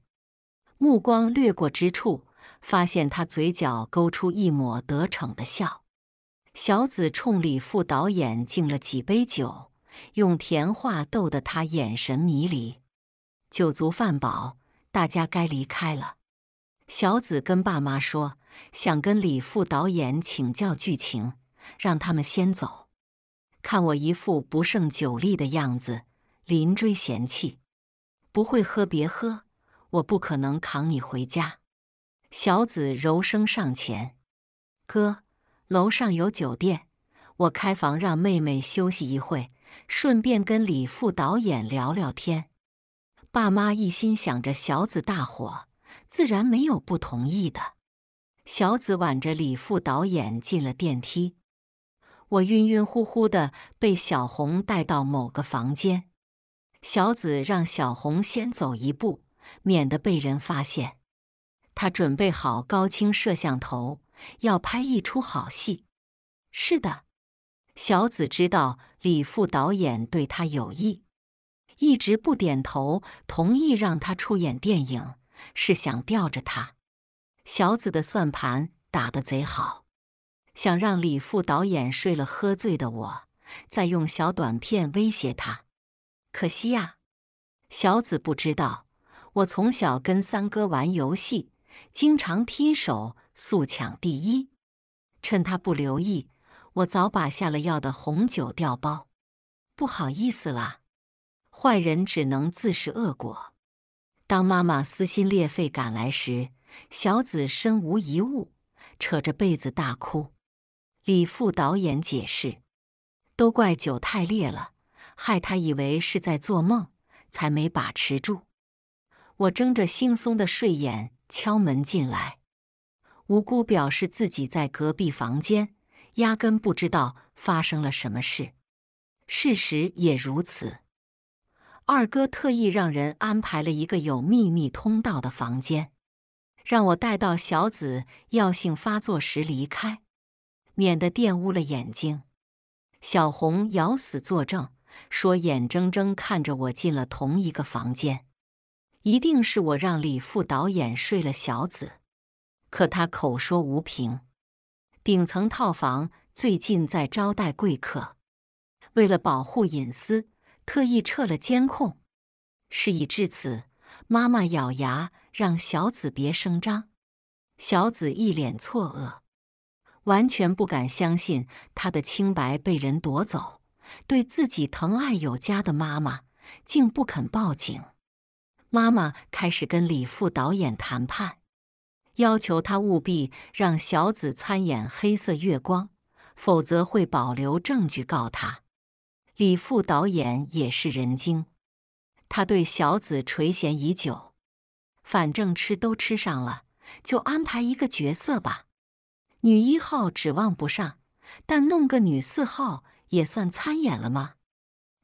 目光掠过之处，发现他嘴角勾出一抹得逞的笑。小紫冲李副导演敬了几杯酒，用甜话逗得他眼神迷离。酒足饭饱，大家该离开了。小紫跟爸妈说。想跟李副导演请教剧情，让他们先走。看我一副不胜酒力的样子，林追嫌弃，不会喝别喝，我不可能扛你回家。小子柔声上前：“哥，楼上有酒店，我开房让妹妹休息一会，顺便跟李副导演聊聊天。”爸妈一心想着小子大火，自然没有不同意的。小紫挽着李副导演进了电梯，我晕晕乎乎的被小红带到某个房间。小紫让小红先走一步，免得被人发现。他准备好高清摄像头，要拍一出好戏。是的，小紫知道李副导演对他有意，一直不点头同意让他出演电影，是想吊着他。小子的算盘打得贼好，想让李副导演睡了喝醉的我，再用小短片威胁他。可惜啊，小子不知道我从小跟三哥玩游戏，经常拼手速抢第一。趁他不留意，我早把下了药的红酒调包。不好意思啦，坏人只能自食恶果。当妈妈撕心裂肺赶来时。小紫身无一物，扯着被子大哭。李副导演解释：“都怪酒太烈了，害他以为是在做梦，才没把持住。”我睁着惺忪的睡眼敲门进来，无辜表示自己在隔壁房间，压根不知道发生了什么事。事实也如此。二哥特意让人安排了一个有秘密通道的房间。让我带到小紫药性发作时离开，免得玷污了眼睛。小红咬死作证，说眼睁睁看着我进了同一个房间。一定是我让李副导演睡了小紫，可他口说无凭。顶层套房最近在招待贵客，为了保护隐私，特意撤了监控。事已至此。妈妈咬牙让小紫别声张，小紫一脸错愕，完全不敢相信她的清白被人夺走，对自己疼爱有加的妈妈竟不肯报警。妈妈开始跟李副导演谈判，要求他务必让小紫参演《黑色月光》，否则会保留证据告他。李副导演也是人精。他对小紫垂涎已久，反正吃都吃上了，就安排一个角色吧。女一号指望不上，但弄个女四号也算参演了吗？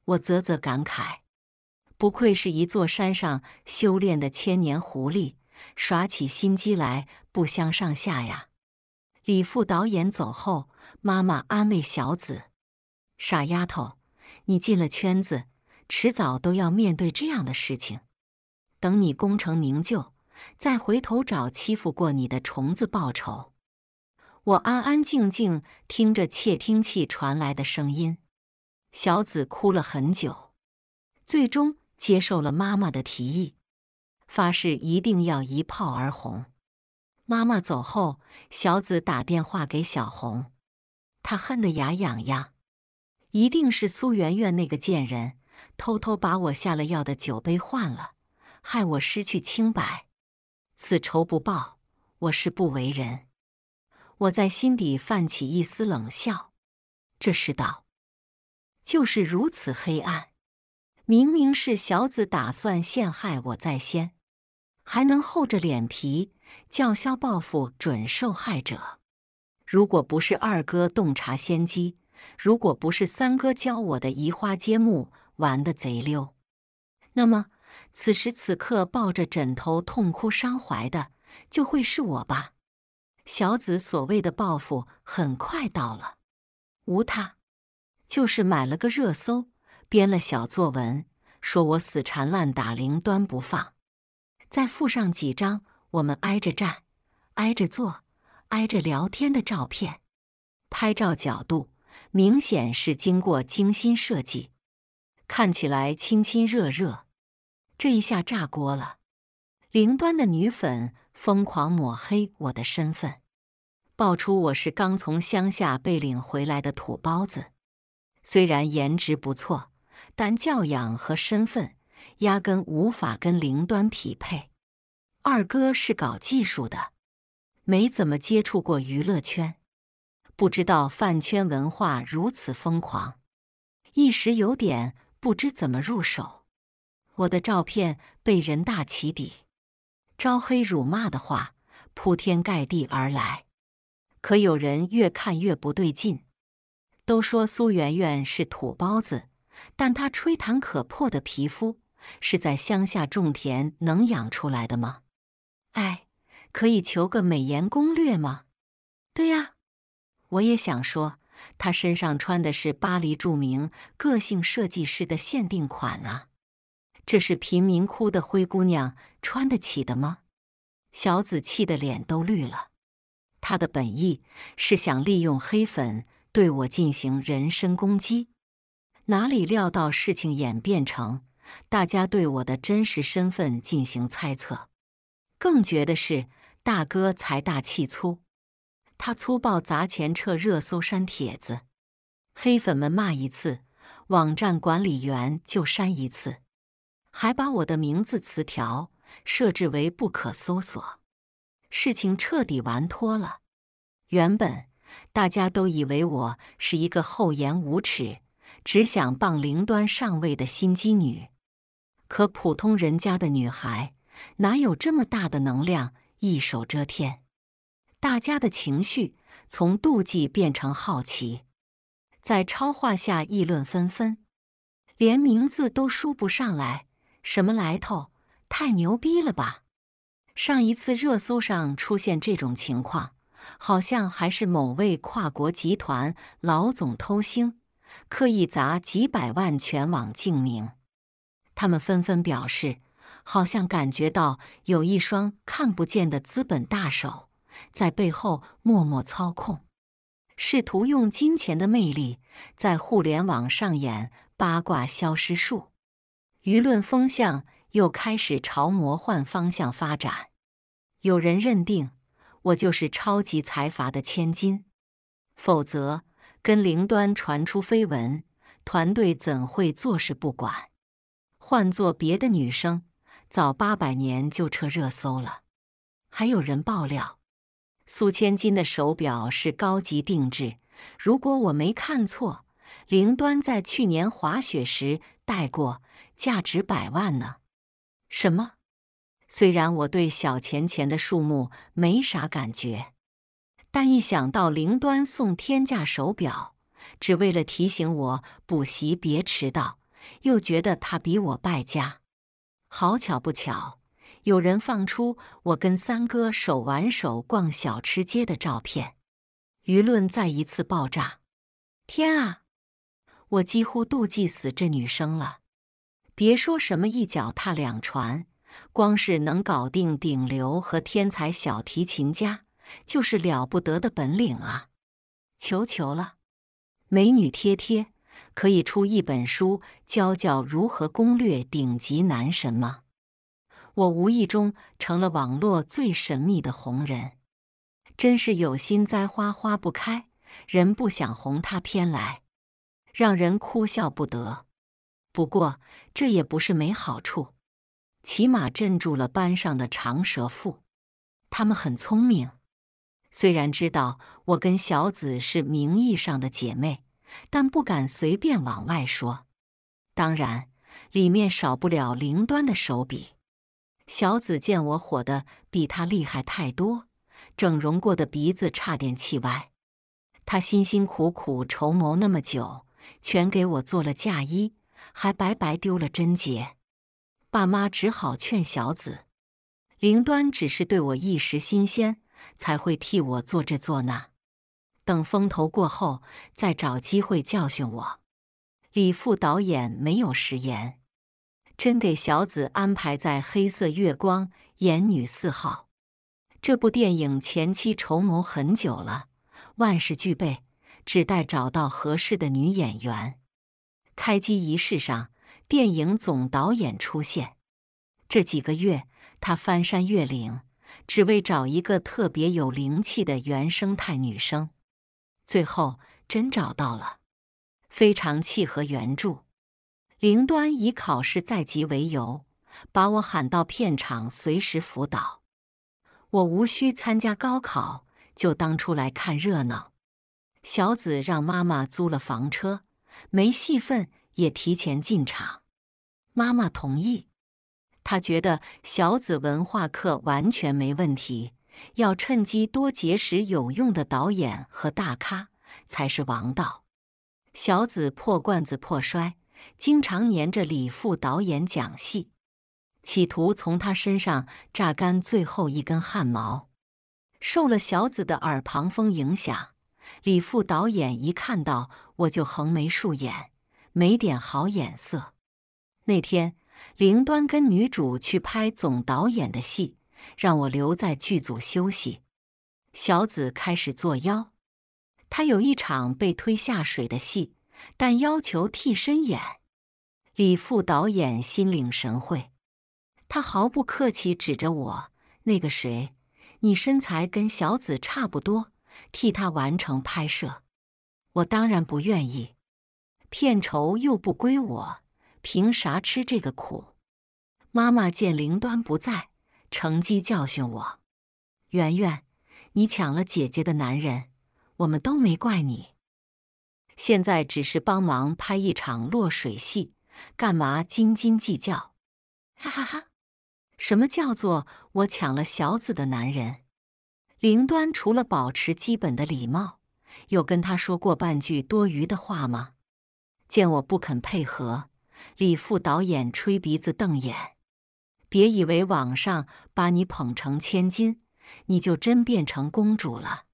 我啧啧感慨，不愧是一座山上修炼的千年狐狸，耍起心机来不相上下呀。李副导演走后，妈妈安慰小紫：“傻丫头，你进了圈子。”迟早都要面对这样的事情。等你功成名就，再回头找欺负过你的虫子报仇。我安安静静听着窃听器传来的声音，小紫哭了很久，最终接受了妈妈的提议，发誓一定要一炮而红。妈妈走后，小紫打电话给小红，她恨得牙痒痒，一定是苏媛媛那个贱人。偷偷把我下了药的酒杯换了，害我失去清白。此仇不报，我是不为人。我在心底泛起一丝冷笑：这世道就是如此黑暗。明明是小子打算陷害我在先，还能厚着脸皮叫嚣报复准受害者。如果不是二哥洞察先机，如果不是三哥教我的移花接木，玩的贼溜，那么此时此刻抱着枕头痛哭伤怀的，就会是我吧？小紫所谓的报复很快到了，无他，就是买了个热搜，编了小作文，说我死缠烂打零端不放，再附上几张我们挨着站、挨着坐、挨着聊天的照片，拍照角度明显是经过精心设计。看起来亲亲热热，这一下炸锅了。零端的女粉疯狂抹黑我的身份，爆出我是刚从乡下被领回来的土包子。虽然颜值不错，但教养和身份压根无法跟零端匹配。二哥是搞技术的，没怎么接触过娱乐圈，不知道饭圈文化如此疯狂，一时有点。不知怎么入手，我的照片被人大起底，招黑辱骂的话铺天盖地而来。可有人越看越不对劲，都说苏媛媛是土包子，但她吹弹可破的皮肤是在乡下种田能养出来的吗？哎，可以求个美颜攻略吗？对呀，我也想说。他身上穿的是巴黎著名个性设计师的限定款啊！这是贫民窟的灰姑娘穿得起的吗？小紫气得脸都绿了。他的本意是想利用黑粉对我进行人身攻击，哪里料到事情演变成大家对我的真实身份进行猜测。更绝的是，大哥财大气粗。他粗暴砸钱撤热搜、删帖子，黑粉们骂一次，网站管理员就删一次，还把我的名字词条设置为不可搜索，事情彻底完脱了。原本大家都以为我是一个厚颜无耻、只想傍零端上位的心机女，可普通人家的女孩哪有这么大的能量一手遮天？大家的情绪从妒忌变成好奇，在超话下议论纷纷，连名字都输不上来，什么来头？太牛逼了吧！上一次热搜上出现这种情况，好像还是某位跨国集团老总偷星，刻意砸几百万全网净名。他们纷纷表示，好像感觉到有一双看不见的资本大手。在背后默默操控，试图用金钱的魅力在互联网上演八卦消失术。舆论风向又开始朝魔幻方向发展。有人认定我就是超级财阀的千金，否则跟灵端传出绯闻，团队怎会坐视不管？换做别的女生，早八百年就撤热搜了。还有人爆料。苏千金的手表是高级定制，如果我没看错，林端在去年滑雪时戴过，价值百万呢。什么？虽然我对小钱钱的数目没啥感觉，但一想到林端送天价手表，只为了提醒我补习别迟到，又觉得他比我败家。好巧不巧。有人放出我跟三哥手挽手逛小吃街的照片，舆论再一次爆炸。天啊，我几乎妒忌死这女生了。别说什么一脚踏两船，光是能搞定顶流和天才小提琴家，就是了不得的本领啊！求求了，美女贴贴，可以出一本书教教如何攻略顶级男神吗？我无意中成了网络最神秘的红人，真是有心栽花花不开，人不想红他偏来，让人哭笑不得。不过这也不是没好处，起码镇住了班上的长舌妇。他们很聪明，虽然知道我跟小紫是名义上的姐妹，但不敢随便往外说。当然，里面少不了凌端的手笔。小子见我火的比他厉害太多，整容过的鼻子差点气歪。他辛辛苦苦筹谋那么久，全给我做了嫁衣，还白白丢了贞洁。爸妈只好劝小子，林端只是对我一时新鲜，才会替我做这做那，等风头过后再找机会教训我。李副导演没有食言。真给小紫安排在《黑色月光》演女四号。这部电影前期筹谋很久了，万事俱备，只待找到合适的女演员。开机仪式上，电影总导演出现。这几个月，他翻山越岭，只为找一个特别有灵气的原生态女生。最后真找到了，非常契合原著。林端以考试在即为由，把我喊到片场随时辅导。我无需参加高考，就当出来看热闹。小紫让妈妈租了房车，没戏份也提前进场。妈妈同意，她觉得小紫文化课完全没问题，要趁机多结识有用的导演和大咖才是王道。小紫破罐子破摔。经常粘着李副导演讲戏，企图从他身上榨干最后一根汗毛。受了小紫的耳旁风影响，李副导演一看到我就横眉竖眼，没点好眼色。那天，凌端跟女主去拍总导演的戏，让我留在剧组休息。小紫开始作妖，他有一场被推下水的戏。但要求替身演，李副导演心领神会，他毫不客气指着我：“那个谁，你身材跟小紫差不多，替他完成拍摄。”我当然不愿意，片酬又不归我，凭啥吃这个苦？妈妈见林端不在，乘机教训我：“圆圆，你抢了姐姐的男人，我们都没怪你。”现在只是帮忙拍一场落水戏，干嘛斤斤计较？哈哈哈！什么叫做我抢了小紫的男人？林端除了保持基本的礼貌，有跟他说过半句多余的话吗？见我不肯配合，李副导演吹鼻子瞪眼。别以为网上把你捧成千金，你就真变成公主了，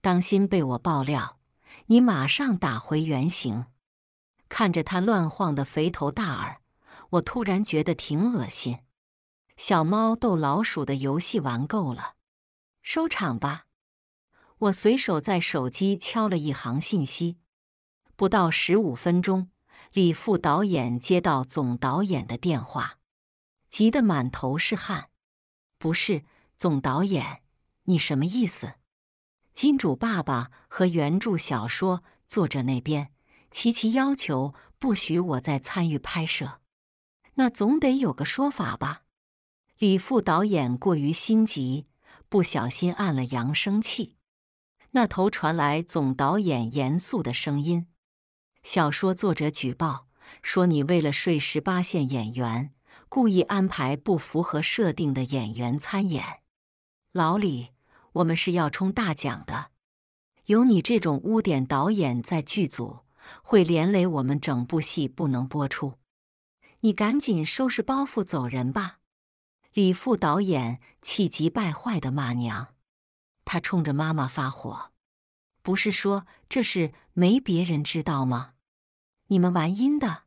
当心被我爆料。你马上打回原形！看着他乱晃的肥头大耳，我突然觉得挺恶心。小猫逗老鼠的游戏玩够了，收场吧。我随手在手机敲了一行信息。不到十五分钟，李副导演接到总导演的电话，急得满头是汗。不是总导演，你什么意思？金主爸爸和原著小说作者那边，齐齐要求不许我再参与拍摄，那总得有个说法吧？李副导演过于心急，不小心按了扬声器，那头传来总导演严肃的声音：“小说作者举报说你为了睡十八线演员，故意安排不符合设定的演员参演，老李。”我们是要冲大奖的，有你这种污点导演在剧组，会连累我们整部戏不能播出。你赶紧收拾包袱走人吧！李副导演气急败坏的骂娘，他冲着妈妈发火：“不是说这事没别人知道吗？你们玩阴的！”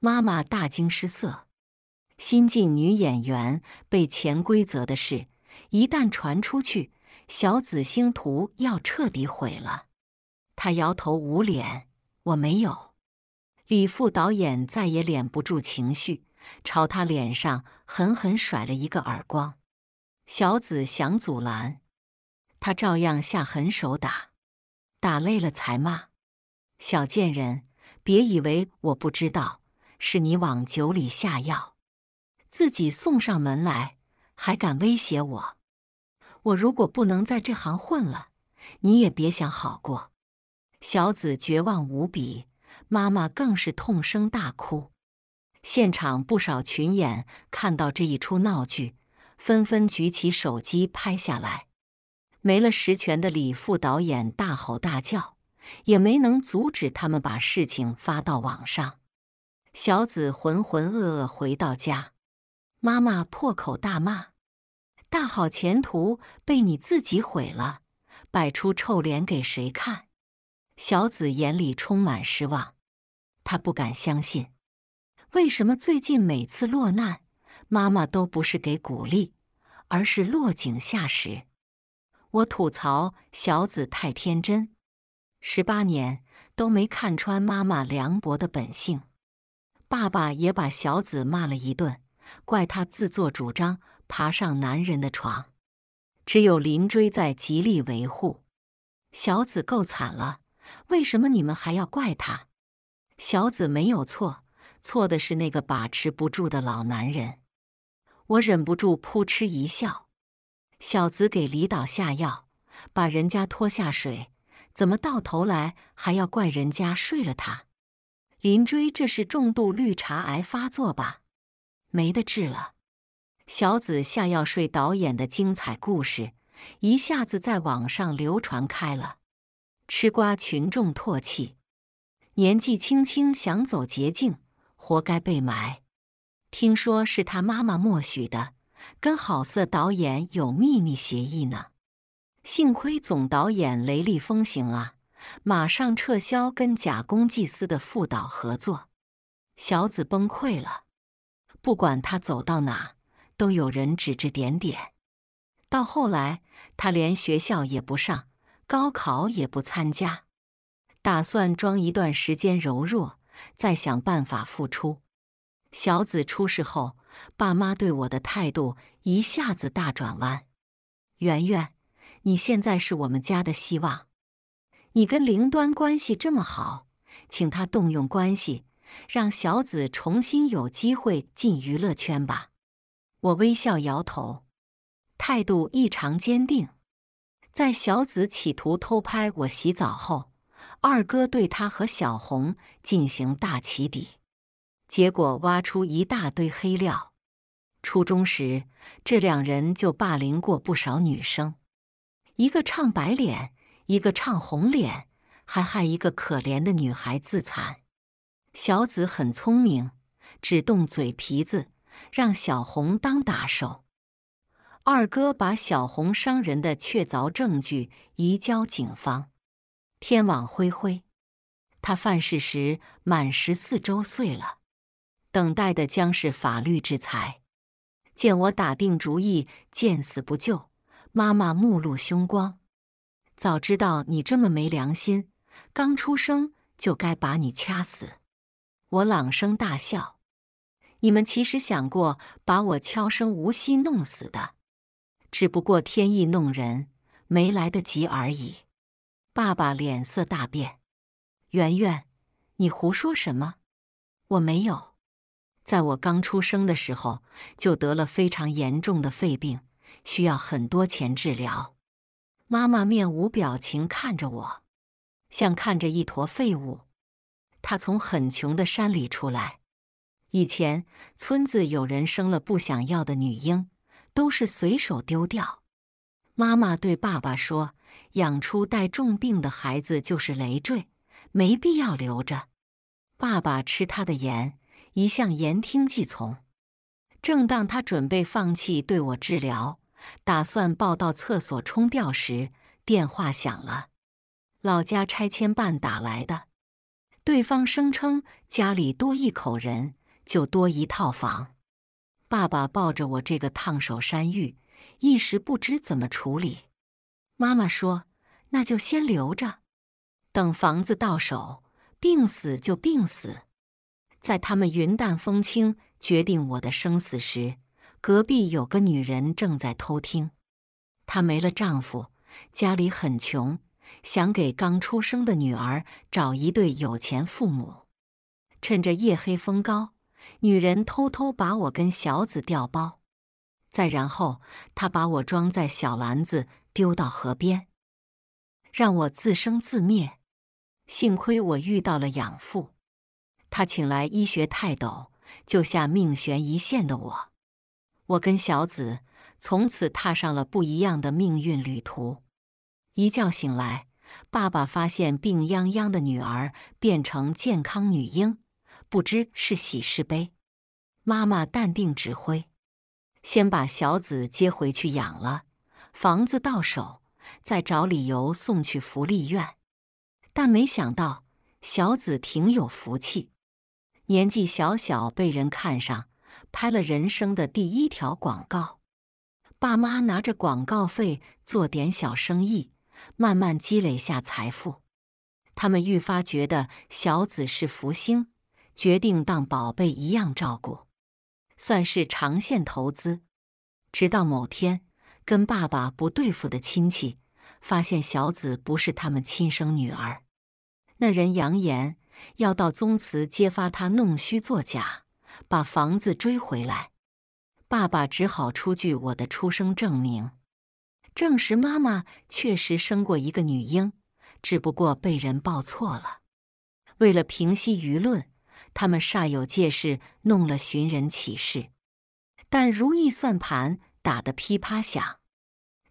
妈妈大惊失色，新晋女演员被潜规则的事，一旦传出去。小紫星图要彻底毁了，他摇头捂脸。我没有，李副导演再也敛不住情绪，朝他脸上狠狠甩了一个耳光。小紫想阻拦，他照样下狠手打，打累了才骂：“小贱人，别以为我不知道是你往酒里下药，自己送上门来，还敢威胁我。”我如果不能在这行混了，你也别想好过。小紫绝望无比，妈妈更是痛声大哭。现场不少群演看到这一出闹剧，纷纷举起手机拍下来。没了实权的李副导演大吼大叫，也没能阻止他们把事情发到网上。小紫浑浑噩噩回到家，妈妈破口大骂。大好前途被你自己毁了，摆出臭脸给谁看？小紫眼里充满失望，他不敢相信，为什么最近每次落难，妈妈都不是给鼓励，而是落井下石？我吐槽小紫太天真，十八年都没看穿妈妈凉薄的本性。爸爸也把小紫骂了一顿，怪他自作主张。爬上男人的床，只有林追在极力维护。小紫够惨了，为什么你们还要怪他？小紫没有错，错的是那个把持不住的老男人。我忍不住扑哧一笑。小紫给李导下药，把人家拖下水，怎么到头来还要怪人家睡了他？林追这是重度绿茶癌发作吧？没得治了。小子下药睡导演的精彩故事一下子在网上流传开了，吃瓜群众唾弃，年纪轻轻想走捷径，活该被埋。听说是他妈妈默许的，跟好色导演有秘密协议呢。幸亏总导演雷厉风行啊，马上撤销跟假公济私的副导合作，小子崩溃了。不管他走到哪。都有人指指点点，到后来他连学校也不上，高考也不参加，打算装一段时间柔弱，再想办法复出。小子出事后，爸妈对我的态度一下子大转弯。圆圆，你现在是我们家的希望，你跟林端关系这么好，请他动用关系，让小子重新有机会进娱乐圈吧。我微笑摇头，态度异常坚定。在小紫企图偷拍我洗澡后，二哥对他和小红进行大起底，结果挖出一大堆黑料。初中时，这两人就霸凌过不少女生，一个唱白脸，一个唱红脸，还害一个可怜的女孩自残。小紫很聪明，只动嘴皮子。让小红当打手，二哥把小红伤人的确凿证据移交警方。天网恢恢，他犯事时满十四周岁了，等待的将是法律制裁。见我打定主意见死不救，妈妈目露凶光。早知道你这么没良心，刚出生就该把你掐死。我朗声大笑。你们其实想过把我悄声无息弄死的，只不过天意弄人，没来得及而已。爸爸脸色大变：“圆圆，你胡说什么？我没有，在我刚出生的时候就得了非常严重的肺病，需要很多钱治疗。”妈妈面无表情看着我，像看着一坨废物。他从很穷的山里出来。以前村子有人生了不想要的女婴，都是随手丢掉。妈妈对爸爸说：“养出带重病的孩子就是累赘，没必要留着。”爸爸吃他的盐，一向言听计从。正当他准备放弃对我治疗，打算抱到厕所冲掉时，电话响了，老家拆迁办打来的，对方声称家里多一口人。就多一套房，爸爸抱着我这个烫手山芋，一时不知怎么处理。妈妈说：“那就先留着，等房子到手，病死就病死。”在他们云淡风轻决定我的生死时，隔壁有个女人正在偷听。她没了丈夫，家里很穷，想给刚出生的女儿找一对有钱父母，趁着夜黑风高。女人偷偷把我跟小紫调包，再然后她把我装在小篮子丢到河边，让我自生自灭。幸亏我遇到了养父，他请来医学泰斗，救下命悬一线的我。我跟小紫从此踏上了不一样的命运旅途。一觉醒来，爸爸发现病殃殃的女儿变成健康女婴。不知是喜是悲，妈妈淡定指挥，先把小紫接回去养了，房子到手，再找理由送去福利院。但没想到，小紫挺有福气，年纪小小被人看上，拍了人生的第一条广告。爸妈拿着广告费做点小生意，慢慢积累下财富。他们愈发觉得小紫是福星。决定当宝贝一样照顾，算是长线投资。直到某天，跟爸爸不对付的亲戚发现小紫不是他们亲生女儿，那人扬言要到宗祠揭发他弄虚作假，把房子追回来。爸爸只好出具我的出生证明，证实妈妈确实生过一个女婴，只不过被人抱错了。为了平息舆论。他们煞有介事弄了寻人启事，但如意算盘打得噼啪响。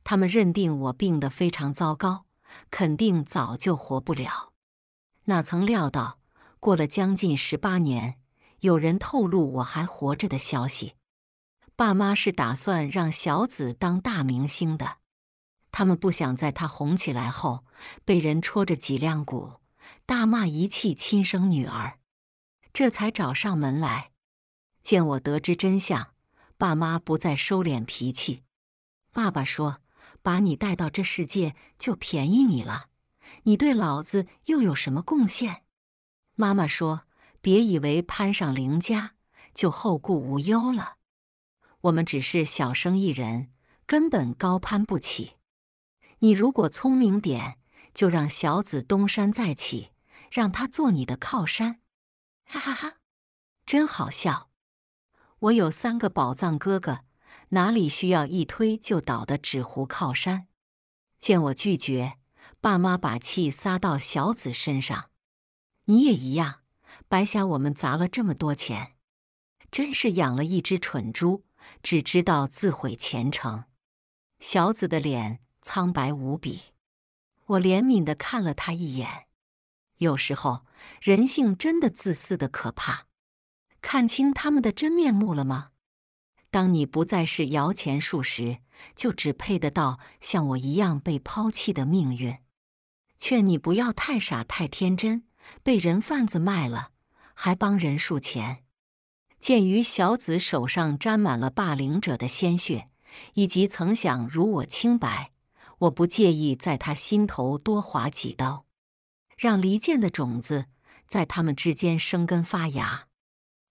他们认定我病得非常糟糕，肯定早就活不了。哪曾料到，过了将近十八年，有人透露我还活着的消息。爸妈是打算让小紫当大明星的，他们不想在她红起来后被人戳着脊梁骨，大骂遗弃亲生女儿。这才找上门来，见我得知真相，爸妈不再收敛脾气。爸爸说：“把你带到这世界就便宜你了，你对老子又有什么贡献？”妈妈说：“别以为攀上邻家就后顾无忧了，我们只是小生意人，根本高攀不起。你如果聪明点，就让小子东山再起，让他做你的靠山。”哈哈哈，真好笑！我有三个宝藏哥哥，哪里需要一推就倒的纸糊靠山？见我拒绝，爸妈把气撒到小子身上。你也一样，白瞎我们砸了这么多钱，真是养了一只蠢猪，只知道自毁前程。小子的脸苍白无比，我怜悯的看了他一眼。有时候，人性真的自私的可怕。看清他们的真面目了吗？当你不再是摇钱树时，就只配得到像我一样被抛弃的命运。劝你不要太傻、太天真，被人贩子卖了，还帮人数钱。鉴于小紫手上沾满了霸凌者的鲜血，以及曾想辱我清白，我不介意在他心头多划几刀。让离间的种子在他们之间生根发芽。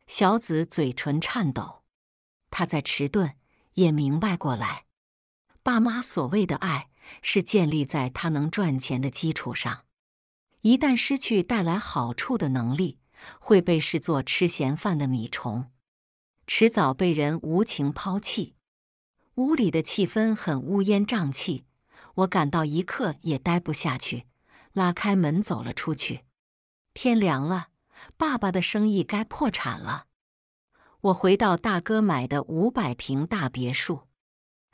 小子嘴唇颤抖，他在迟钝，也明白过来，爸妈所谓的爱是建立在他能赚钱的基础上，一旦失去带来好处的能力，会被视作吃闲饭的米虫，迟早被人无情抛弃。屋里的气氛很乌烟瘴气，我感到一刻也待不下去。拉开门走了出去，天凉了，爸爸的生意该破产了。我回到大哥买的五百平大别墅，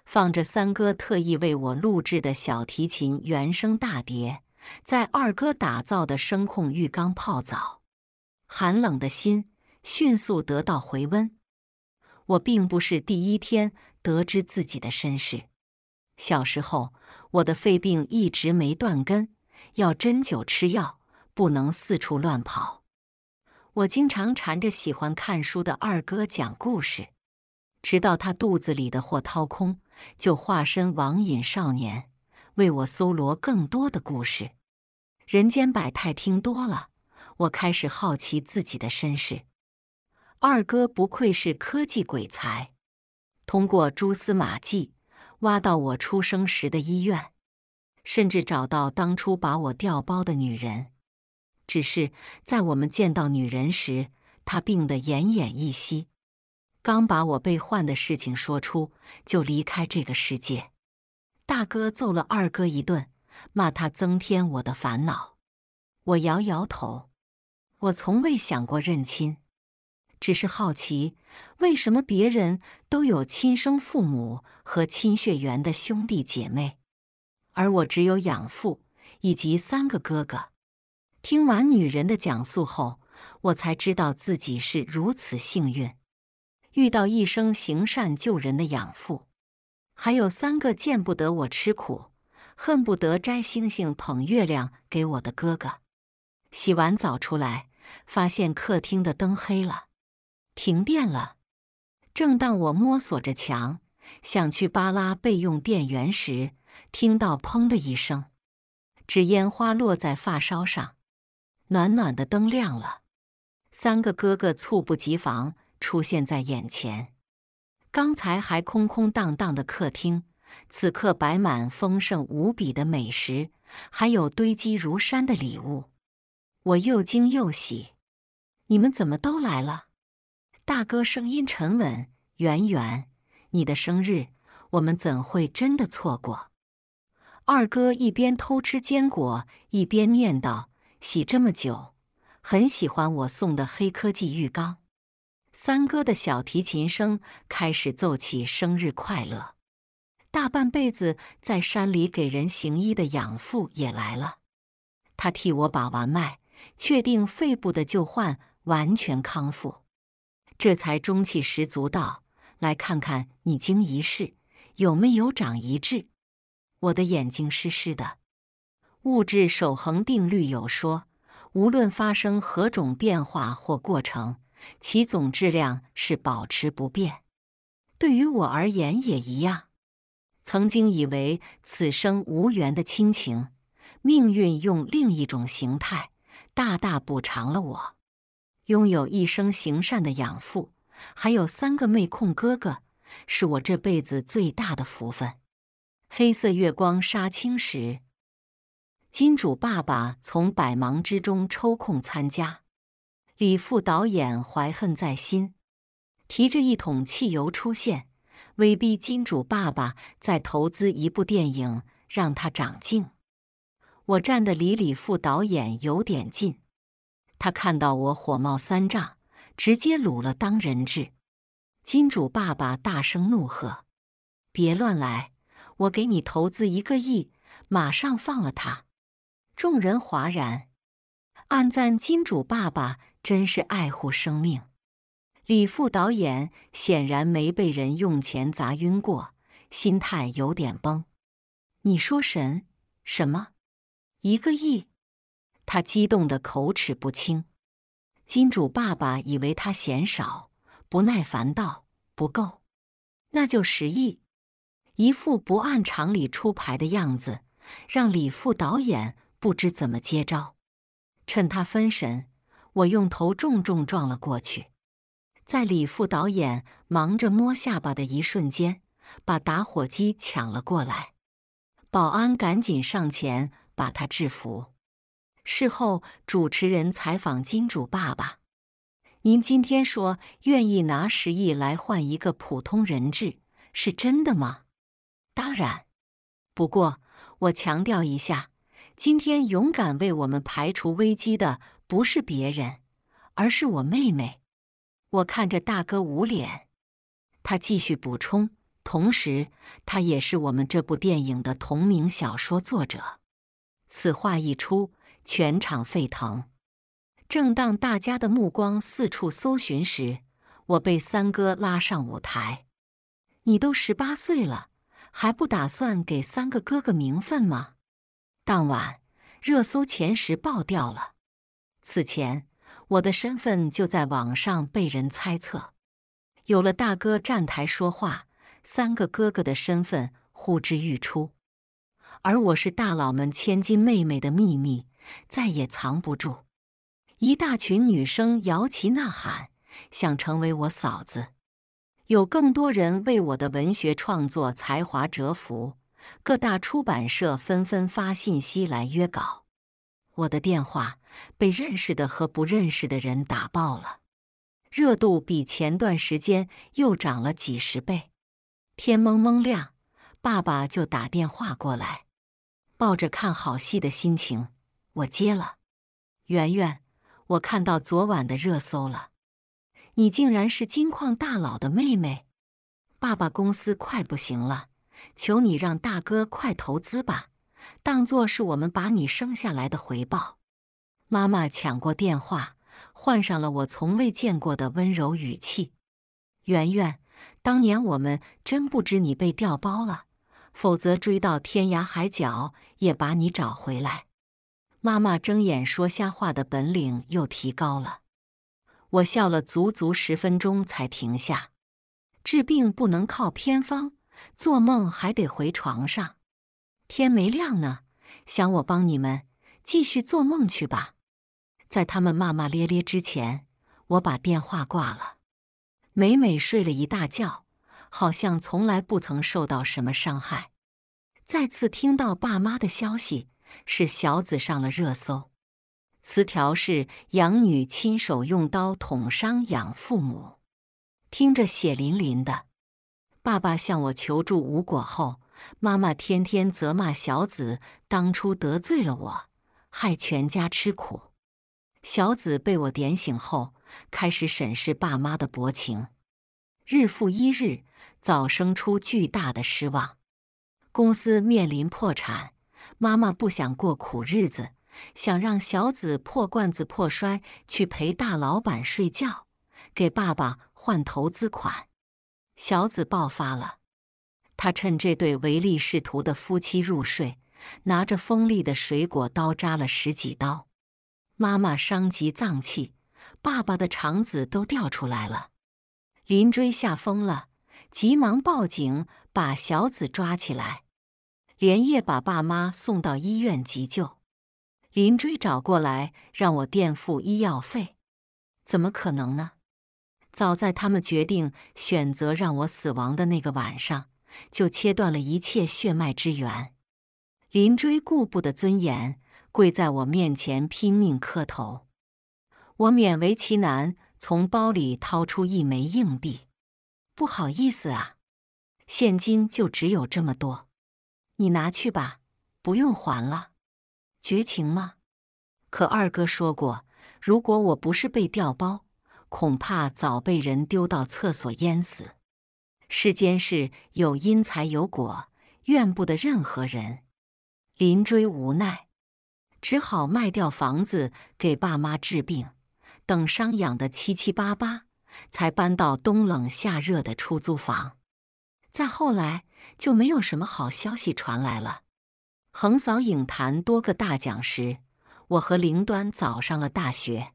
放着三哥特意为我录制的小提琴原声大碟，在二哥打造的声控浴缸泡澡，寒冷的心迅速得到回温。我并不是第一天得知自己的身世，小时候我的肺病一直没断根。要针灸吃药，不能四处乱跑。我经常缠着喜欢看书的二哥讲故事，直到他肚子里的货掏空，就化身网瘾少年，为我搜罗更多的故事。人间百态听多了，我开始好奇自己的身世。二哥不愧是科技鬼才，通过蛛丝马迹挖到我出生时的医院。甚至找到当初把我调包的女人，只是在我们见到女人时，她病得奄奄一息，刚把我被换的事情说出，就离开这个世界。大哥揍了二哥一顿，骂他增添我的烦恼。我摇摇头，我从未想过认亲，只是好奇为什么别人都有亲生父母和亲血缘的兄弟姐妹。而我只有养父以及三个哥哥。听完女人的讲述后，我才知道自己是如此幸运，遇到一生行善救人的养父，还有三个见不得我吃苦、恨不得摘星星捧月亮给我的哥哥。洗完澡出来，发现客厅的灯黑了，停电了。正当我摸索着墙，想去扒拉备用电源时，听到“砰”的一声，纸烟花落在发梢上，暖暖的灯亮了。三个哥哥猝不及防出现在眼前。刚才还空空荡荡的客厅，此刻摆满丰盛无比的美食，还有堆积如山的礼物。我又惊又喜，你们怎么都来了？大哥声音沉稳：“圆圆，你的生日，我们怎会真的错过？”二哥一边偷吃坚果，一边念叨：“洗这么久，很喜欢我送的黑科技浴缸。”三哥的小提琴声开始奏起《生日快乐》。大半辈子在山里给人行医的养父也来了，他替我把完脉，确定肺部的旧患完全康复，这才中气十足道：“来看看你经一事有没有长一智。”我的眼睛湿湿的。物质守恒定律有说，无论发生何种变化或过程，其总质量是保持不变。对于我而言也一样。曾经以为此生无缘的亲情，命运用另一种形态大大补偿了我。拥有一生行善的养父，还有三个妹控哥哥，是我这辈子最大的福分。《黑色月光》杀青时，金主爸爸从百忙之中抽空参加。李副导演怀恨在心，提着一桶汽油出现，威逼金主爸爸再投资一部电影，让他长进。我站的离李副导演有点近，他看到我火冒三丈，直接掳了当人质。金主爸爸大声怒喝：“别乱来！”我给你投资一个亿，马上放了他。众人哗然，暗赞金主爸爸真是爱护生命。李副导演显然没被人用钱砸晕过，心态有点崩。你说什什么？一个亿？他激动得口齿不清。金主爸爸以为他嫌少，不耐烦道：“不够，那就十亿。”一副不按常理出牌的样子，让李副导演不知怎么接招。趁他分神，我用头重重撞了过去。在李副导演忙着摸下巴的一瞬间，把打火机抢了过来。保安赶紧上前把他制服。事后，主持人采访金主爸爸：“您今天说愿意拿十亿来换一个普通人质，是真的吗？”当然，不过我强调一下，今天勇敢为我们排除危机的不是别人，而是我妹妹。我看着大哥捂脸，他继续补充，同时他也是我们这部电影的同名小说作者。此话一出，全场沸腾。正当大家的目光四处搜寻时，我被三哥拉上舞台。你都十八岁了。还不打算给三个哥哥名分吗？当晚，热搜前十爆掉了。此前，我的身份就在网上被人猜测。有了大哥站台说话，三个哥哥的身份呼之欲出，而我是大佬们千金妹妹的秘密，再也藏不住。一大群女生摇旗呐喊，想成为我嫂子。有更多人为我的文学创作才华折服，各大出版社纷纷发信息来约稿，我的电话被认识的和不认识的人打爆了，热度比前段时间又涨了几十倍。天蒙蒙亮，爸爸就打电话过来，抱着看好戏的心情，我接了。圆圆，我看到昨晚的热搜了。你竟然是金矿大佬的妹妹，爸爸公司快不行了，求你让大哥快投资吧，当做是我们把你生下来的回报。妈妈抢过电话，换上了我从未见过的温柔语气：“圆圆，当年我们真不知你被调包了，否则追到天涯海角也把你找回来。”妈妈睁眼说瞎话的本领又提高了。我笑了足足十分钟才停下。治病不能靠偏方，做梦还得回床上。天没亮呢，想我帮你们继续做梦去吧。在他们骂骂咧咧之前，我把电话挂了。美美睡了一大觉，好像从来不曾受到什么伤害。再次听到爸妈的消息，是小紫上了热搜。词条是养女亲手用刀捅伤养父母，听着血淋淋的。爸爸向我求助无果后，妈妈天天责骂小紫当初得罪了我，害全家吃苦。小紫被我点醒后，开始审视爸妈的薄情，日复一日，早生出巨大的失望。公司面临破产，妈妈不想过苦日子。想让小子破罐子破摔去陪大老板睡觉，给爸爸换投资款。小子爆发了，他趁这对唯利是图的夫妻入睡，拿着锋利的水果刀扎了十几刀。妈妈伤及脏器，爸爸的肠子都掉出来了。林追吓疯了，急忙报警，把小子抓起来，连夜把爸妈送到医院急救。林追找过来让我垫付医药费，怎么可能呢？早在他们决定选择让我死亡的那个晚上，就切断了一切血脉之源。林追顾不得尊严，跪在我面前拼命磕头。我勉为其难从包里掏出一枚硬币，不好意思啊，现金就只有这么多，你拿去吧，不用还了。绝情吗？可二哥说过，如果我不是被调包，恐怕早被人丢到厕所淹死。世间事有因才有果，怨不得任何人。林锥无奈，只好卖掉房子给爸妈治病，等伤养的七七八八，才搬到冬冷夏热的出租房。再后来，就没有什么好消息传来了。横扫影坛多个大奖时，我和林端早上了大学。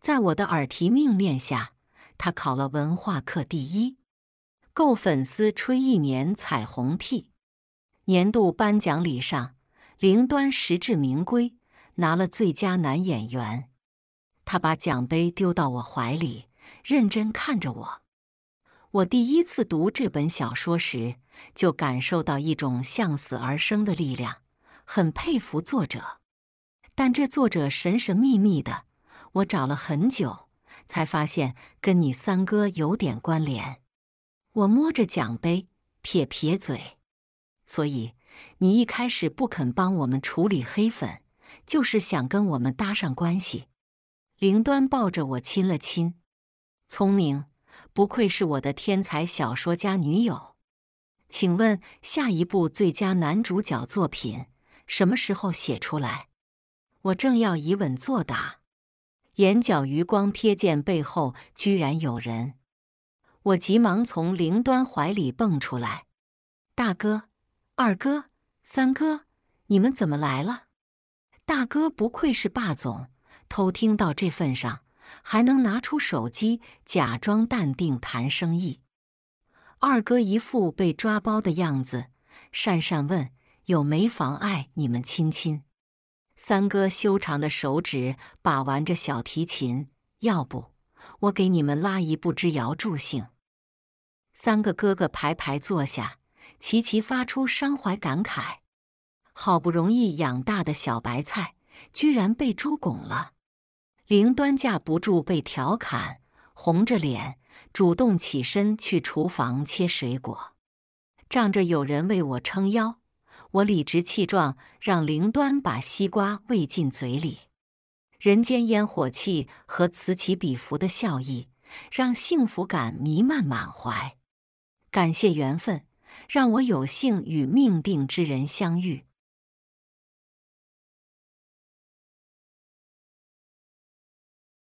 在我的耳提命面下，他考了文化课第一，够粉丝吹一年彩虹屁。年度颁奖礼上，林端实至名归，拿了最佳男演员。他把奖杯丢到我怀里，认真看着我。我第一次读这本小说时，就感受到一种向死而生的力量，很佩服作者。但这作者神神秘秘的，我找了很久，才发现跟你三哥有点关联。我摸着奖杯，撇撇嘴。所以你一开始不肯帮我们处理黑粉，就是想跟我们搭上关系。林端抱着我亲了亲，聪明。不愧是我的天才小说家女友，请问下一部最佳男主角作品什么时候写出来？我正要以吻作答，眼角余光瞥见背后居然有人，我急忙从灵端怀里蹦出来：“大哥、二哥、三哥，你们怎么来了？”大哥不愧是霸总，偷听到这份上。还能拿出手机假装淡定谈生意。二哥一副被抓包的样子，讪讪问：“有没妨碍你们亲亲？”三哥修长的手指把玩着小提琴，要不我给你们拉一步之遥助兴。三个哥哥排排坐下，齐齐发出伤怀感慨：“好不容易养大的小白菜，居然被猪拱了。”凌端架不住被调侃，红着脸主动起身去厨房切水果。仗着有人为我撑腰，我理直气壮让凌端把西瓜喂进嘴里。人间烟火气和此起彼伏的笑意，让幸福感弥漫满怀。感谢缘分，让我有幸与命定之人相遇。